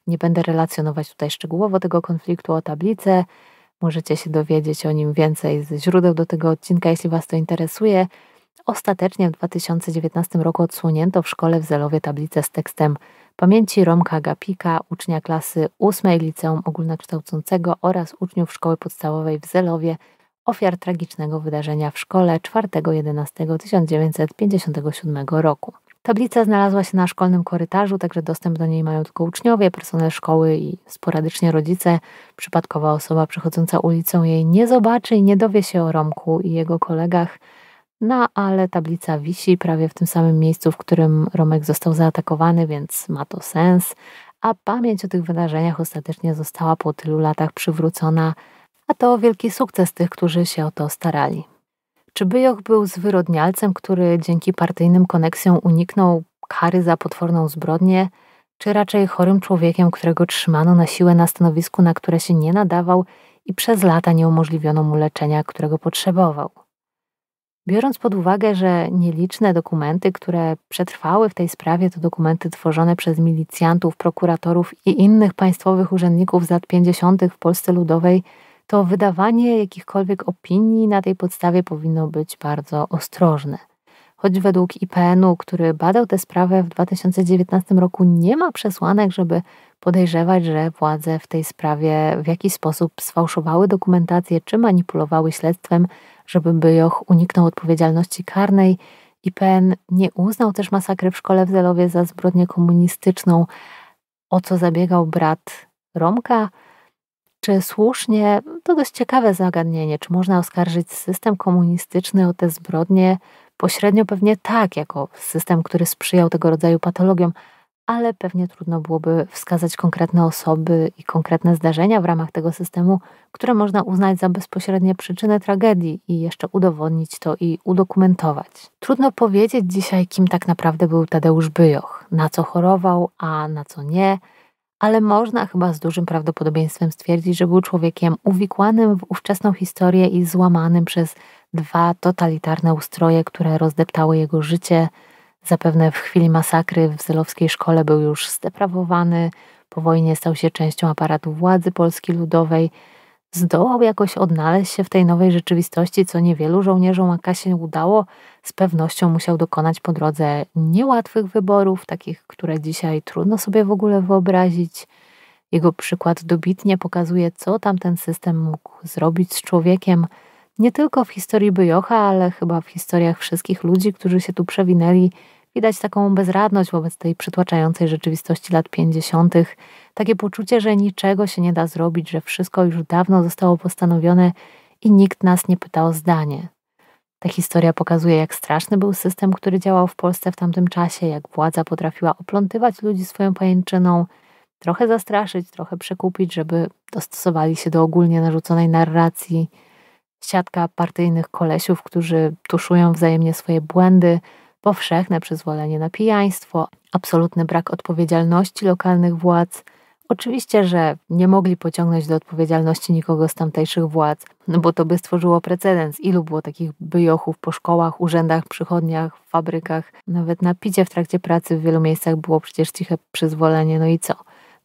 Nie będę relacjonować tutaj szczegółowo tego konfliktu o tablicę. Możecie się dowiedzieć o nim więcej z źródeł do tego odcinka, jeśli Was to interesuje. Ostatecznie w 2019 roku odsłonięto w szkole w Zelowie tablicę z tekstem pamięci Romka Gapika, ucznia klasy 8 Liceum Ogólnokształcącego oraz uczniów Szkoły Podstawowej w Zelowie, ofiar tragicznego wydarzenia w szkole 4. 11. 1957 roku. Tablica znalazła się na szkolnym korytarzu, także dostęp do niej mają tylko uczniowie, personel szkoły i sporadycznie rodzice. Przypadkowa osoba przechodząca ulicą jej nie zobaczy i nie dowie się o Romku i jego kolegach. No, ale tablica wisi prawie w tym samym miejscu, w którym Romek został zaatakowany, więc ma to sens. A pamięć o tych wydarzeniach ostatecznie została po tylu latach przywrócona, a to wielki sukces tych, którzy się o to starali. Czy Byjoch był zwyrodnialcem, który dzięki partyjnym koneksjom uniknął kary za potworną zbrodnię, czy raczej chorym człowiekiem, którego trzymano na siłę na stanowisku, na które się nie nadawał i przez lata nie umożliwiono mu leczenia, którego potrzebował? Biorąc pod uwagę, że nieliczne dokumenty, które przetrwały w tej sprawie, to dokumenty tworzone przez milicjantów, prokuratorów i innych państwowych urzędników z lat 50. w Polsce Ludowej, to wydawanie jakichkolwiek opinii na tej podstawie powinno być bardzo ostrożne. Choć według IPN-u, który badał tę sprawę w 2019 roku, nie ma przesłanek, żeby podejrzewać, że władze w tej sprawie w jakiś sposób sfałszowały dokumentację czy manipulowały śledztwem, żeby Byjoch uniknął odpowiedzialności karnej. IPN nie uznał też masakry w szkole w Zelowie za zbrodnię komunistyczną, o co zabiegał brat Romka czy słusznie, to dość ciekawe zagadnienie, czy można oskarżyć system komunistyczny o te zbrodnie? Pośrednio pewnie tak, jako system, który sprzyjał tego rodzaju patologiom, ale pewnie trudno byłoby wskazać konkretne osoby i konkretne zdarzenia w ramach tego systemu, które można uznać za bezpośrednie przyczyny tragedii i jeszcze udowodnić to i udokumentować. Trudno powiedzieć dzisiaj, kim tak naprawdę był Tadeusz Byjoch, na co chorował, a na co nie – ale można chyba z dużym prawdopodobieństwem stwierdzić, że był człowiekiem uwikłanym w ówczesną historię i złamanym przez dwa totalitarne ustroje, które rozdeptały jego życie. Zapewne w chwili masakry w zelowskiej szkole był już zdeprawowany, po wojnie stał się częścią aparatu władzy Polski Ludowej Zdołał jakoś odnaleźć się w tej nowej rzeczywistości, co niewielu żołnierzom AK się udało. Z pewnością musiał dokonać po drodze niełatwych wyborów, takich, które dzisiaj trudno sobie w ogóle wyobrazić. Jego przykład dobitnie pokazuje, co tamten system mógł zrobić z człowiekiem, nie tylko w historii Byjocha, ale chyba w historiach wszystkich ludzi, którzy się tu przewinęli Widać taką bezradność wobec tej przytłaczającej rzeczywistości lat 50., takie poczucie, że niczego się nie da zrobić, że wszystko już dawno zostało postanowione i nikt nas nie pyta o zdanie. Ta historia pokazuje, jak straszny był system, który działał w Polsce w tamtym czasie, jak władza potrafiła oplątywać ludzi swoją pajęczyną, trochę zastraszyć, trochę przekupić, żeby dostosowali się do ogólnie narzuconej narracji. Siatka partyjnych kolesiów, którzy tuszują wzajemnie swoje błędy, powszechne przyzwolenie na pijaństwo, absolutny brak odpowiedzialności lokalnych władz. Oczywiście, że nie mogli pociągnąć do odpowiedzialności nikogo z tamtejszych władz, no bo to by stworzyło precedens. Ilu było takich byjochów po szkołach, urzędach, przychodniach, fabrykach, nawet na picie w trakcie pracy w wielu miejscach było przecież ciche przyzwolenie, no i co?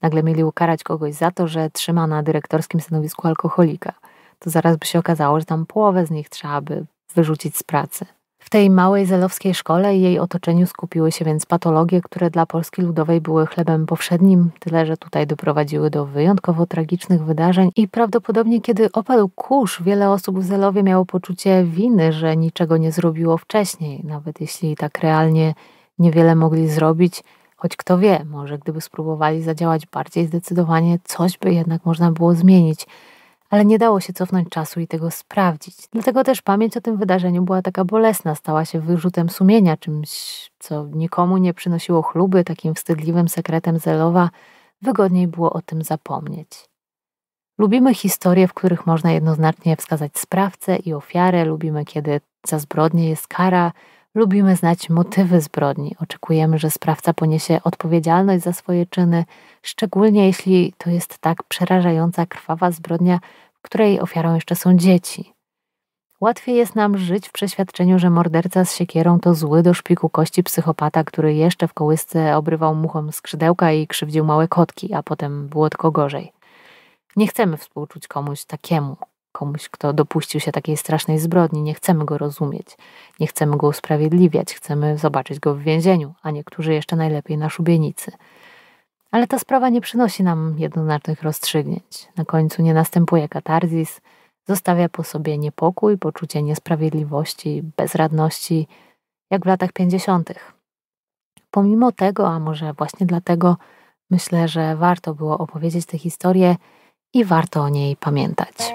Nagle mieli ukarać kogoś za to, że trzyma na dyrektorskim stanowisku alkoholika. To zaraz by się okazało, że tam połowę z nich trzeba by wyrzucić z pracy. W tej małej zelowskiej szkole i jej otoczeniu skupiły się więc patologie, które dla Polski Ludowej były chlebem powszednim, tyle że tutaj doprowadziły do wyjątkowo tragicznych wydarzeń i prawdopodobnie kiedy opadł kurz, wiele osób w Zelowie miało poczucie winy, że niczego nie zrobiło wcześniej, nawet jeśli tak realnie niewiele mogli zrobić, choć kto wie, może gdyby spróbowali zadziałać bardziej zdecydowanie, coś by jednak można było zmienić ale nie dało się cofnąć czasu i tego sprawdzić. Dlatego też pamięć o tym wydarzeniu była taka bolesna, stała się wyrzutem sumienia, czymś, co nikomu nie przynosiło chluby, takim wstydliwym sekretem Zelowa. Wygodniej było o tym zapomnieć. Lubimy historie, w których można jednoznacznie wskazać sprawcę i ofiarę, lubimy, kiedy za zbrodnie jest kara, Lubimy znać motywy zbrodni. Oczekujemy, że sprawca poniesie odpowiedzialność za swoje czyny, szczególnie jeśli to jest tak przerażająca, krwawa zbrodnia, której ofiarą jeszcze są dzieci. Łatwiej jest nam żyć w przeświadczeniu, że morderca z siekierą to zły do szpiku kości psychopata, który jeszcze w kołysce obrywał muchom skrzydełka i krzywdził małe kotki, a potem było tylko gorzej. Nie chcemy współczuć komuś takiemu, komuś, kto dopuścił się takiej strasznej zbrodni. Nie chcemy go rozumieć, nie chcemy go usprawiedliwiać, chcemy zobaczyć go w więzieniu, a niektórzy jeszcze najlepiej na szubienicy. Ale ta sprawa nie przynosi nam jednoznacznych rozstrzygnięć. Na końcu nie następuje katarzis, zostawia po sobie niepokój, poczucie niesprawiedliwości, bezradności, jak w latach 50. Pomimo tego, a może właśnie dlatego, myślę, że warto było opowiedzieć tę historię i warto o niej pamiętać.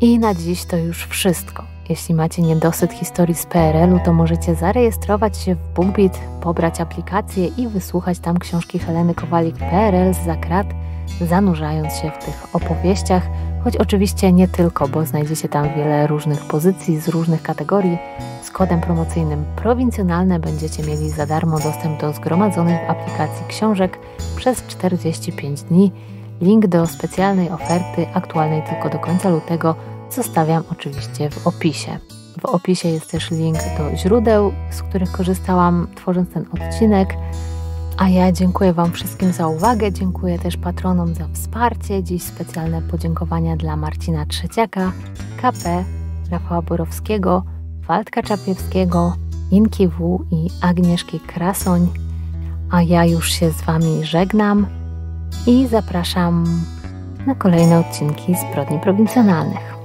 I na dziś to już wszystko. Jeśli macie niedosyt historii z PRL-u, to możecie zarejestrować się w Bookbit, pobrać aplikację i wysłuchać tam książki Heleny Kowalik PRL z zakrat, zanurzając się w tych opowieściach, choć oczywiście nie tylko, bo znajdziecie tam wiele różnych pozycji z różnych kategorii. Z kodem promocyjnym prowincjonalne będziecie mieli za darmo dostęp do zgromadzonych w aplikacji książek przez 45 dni Link do specjalnej oferty, aktualnej tylko do końca lutego, zostawiam oczywiście w opisie. W opisie jest też link do źródeł, z których korzystałam tworząc ten odcinek. A ja dziękuję Wam wszystkim za uwagę, dziękuję też patronom za wsparcie. Dziś specjalne podziękowania dla Marcina Trzeciaka, KP, Rafała Borowskiego, Waldka Czapiewskiego, Inki W i Agnieszki Krasoń. A ja już się z Wami żegnam i zapraszam na kolejne odcinki Zbrodni Prowincjonalnych.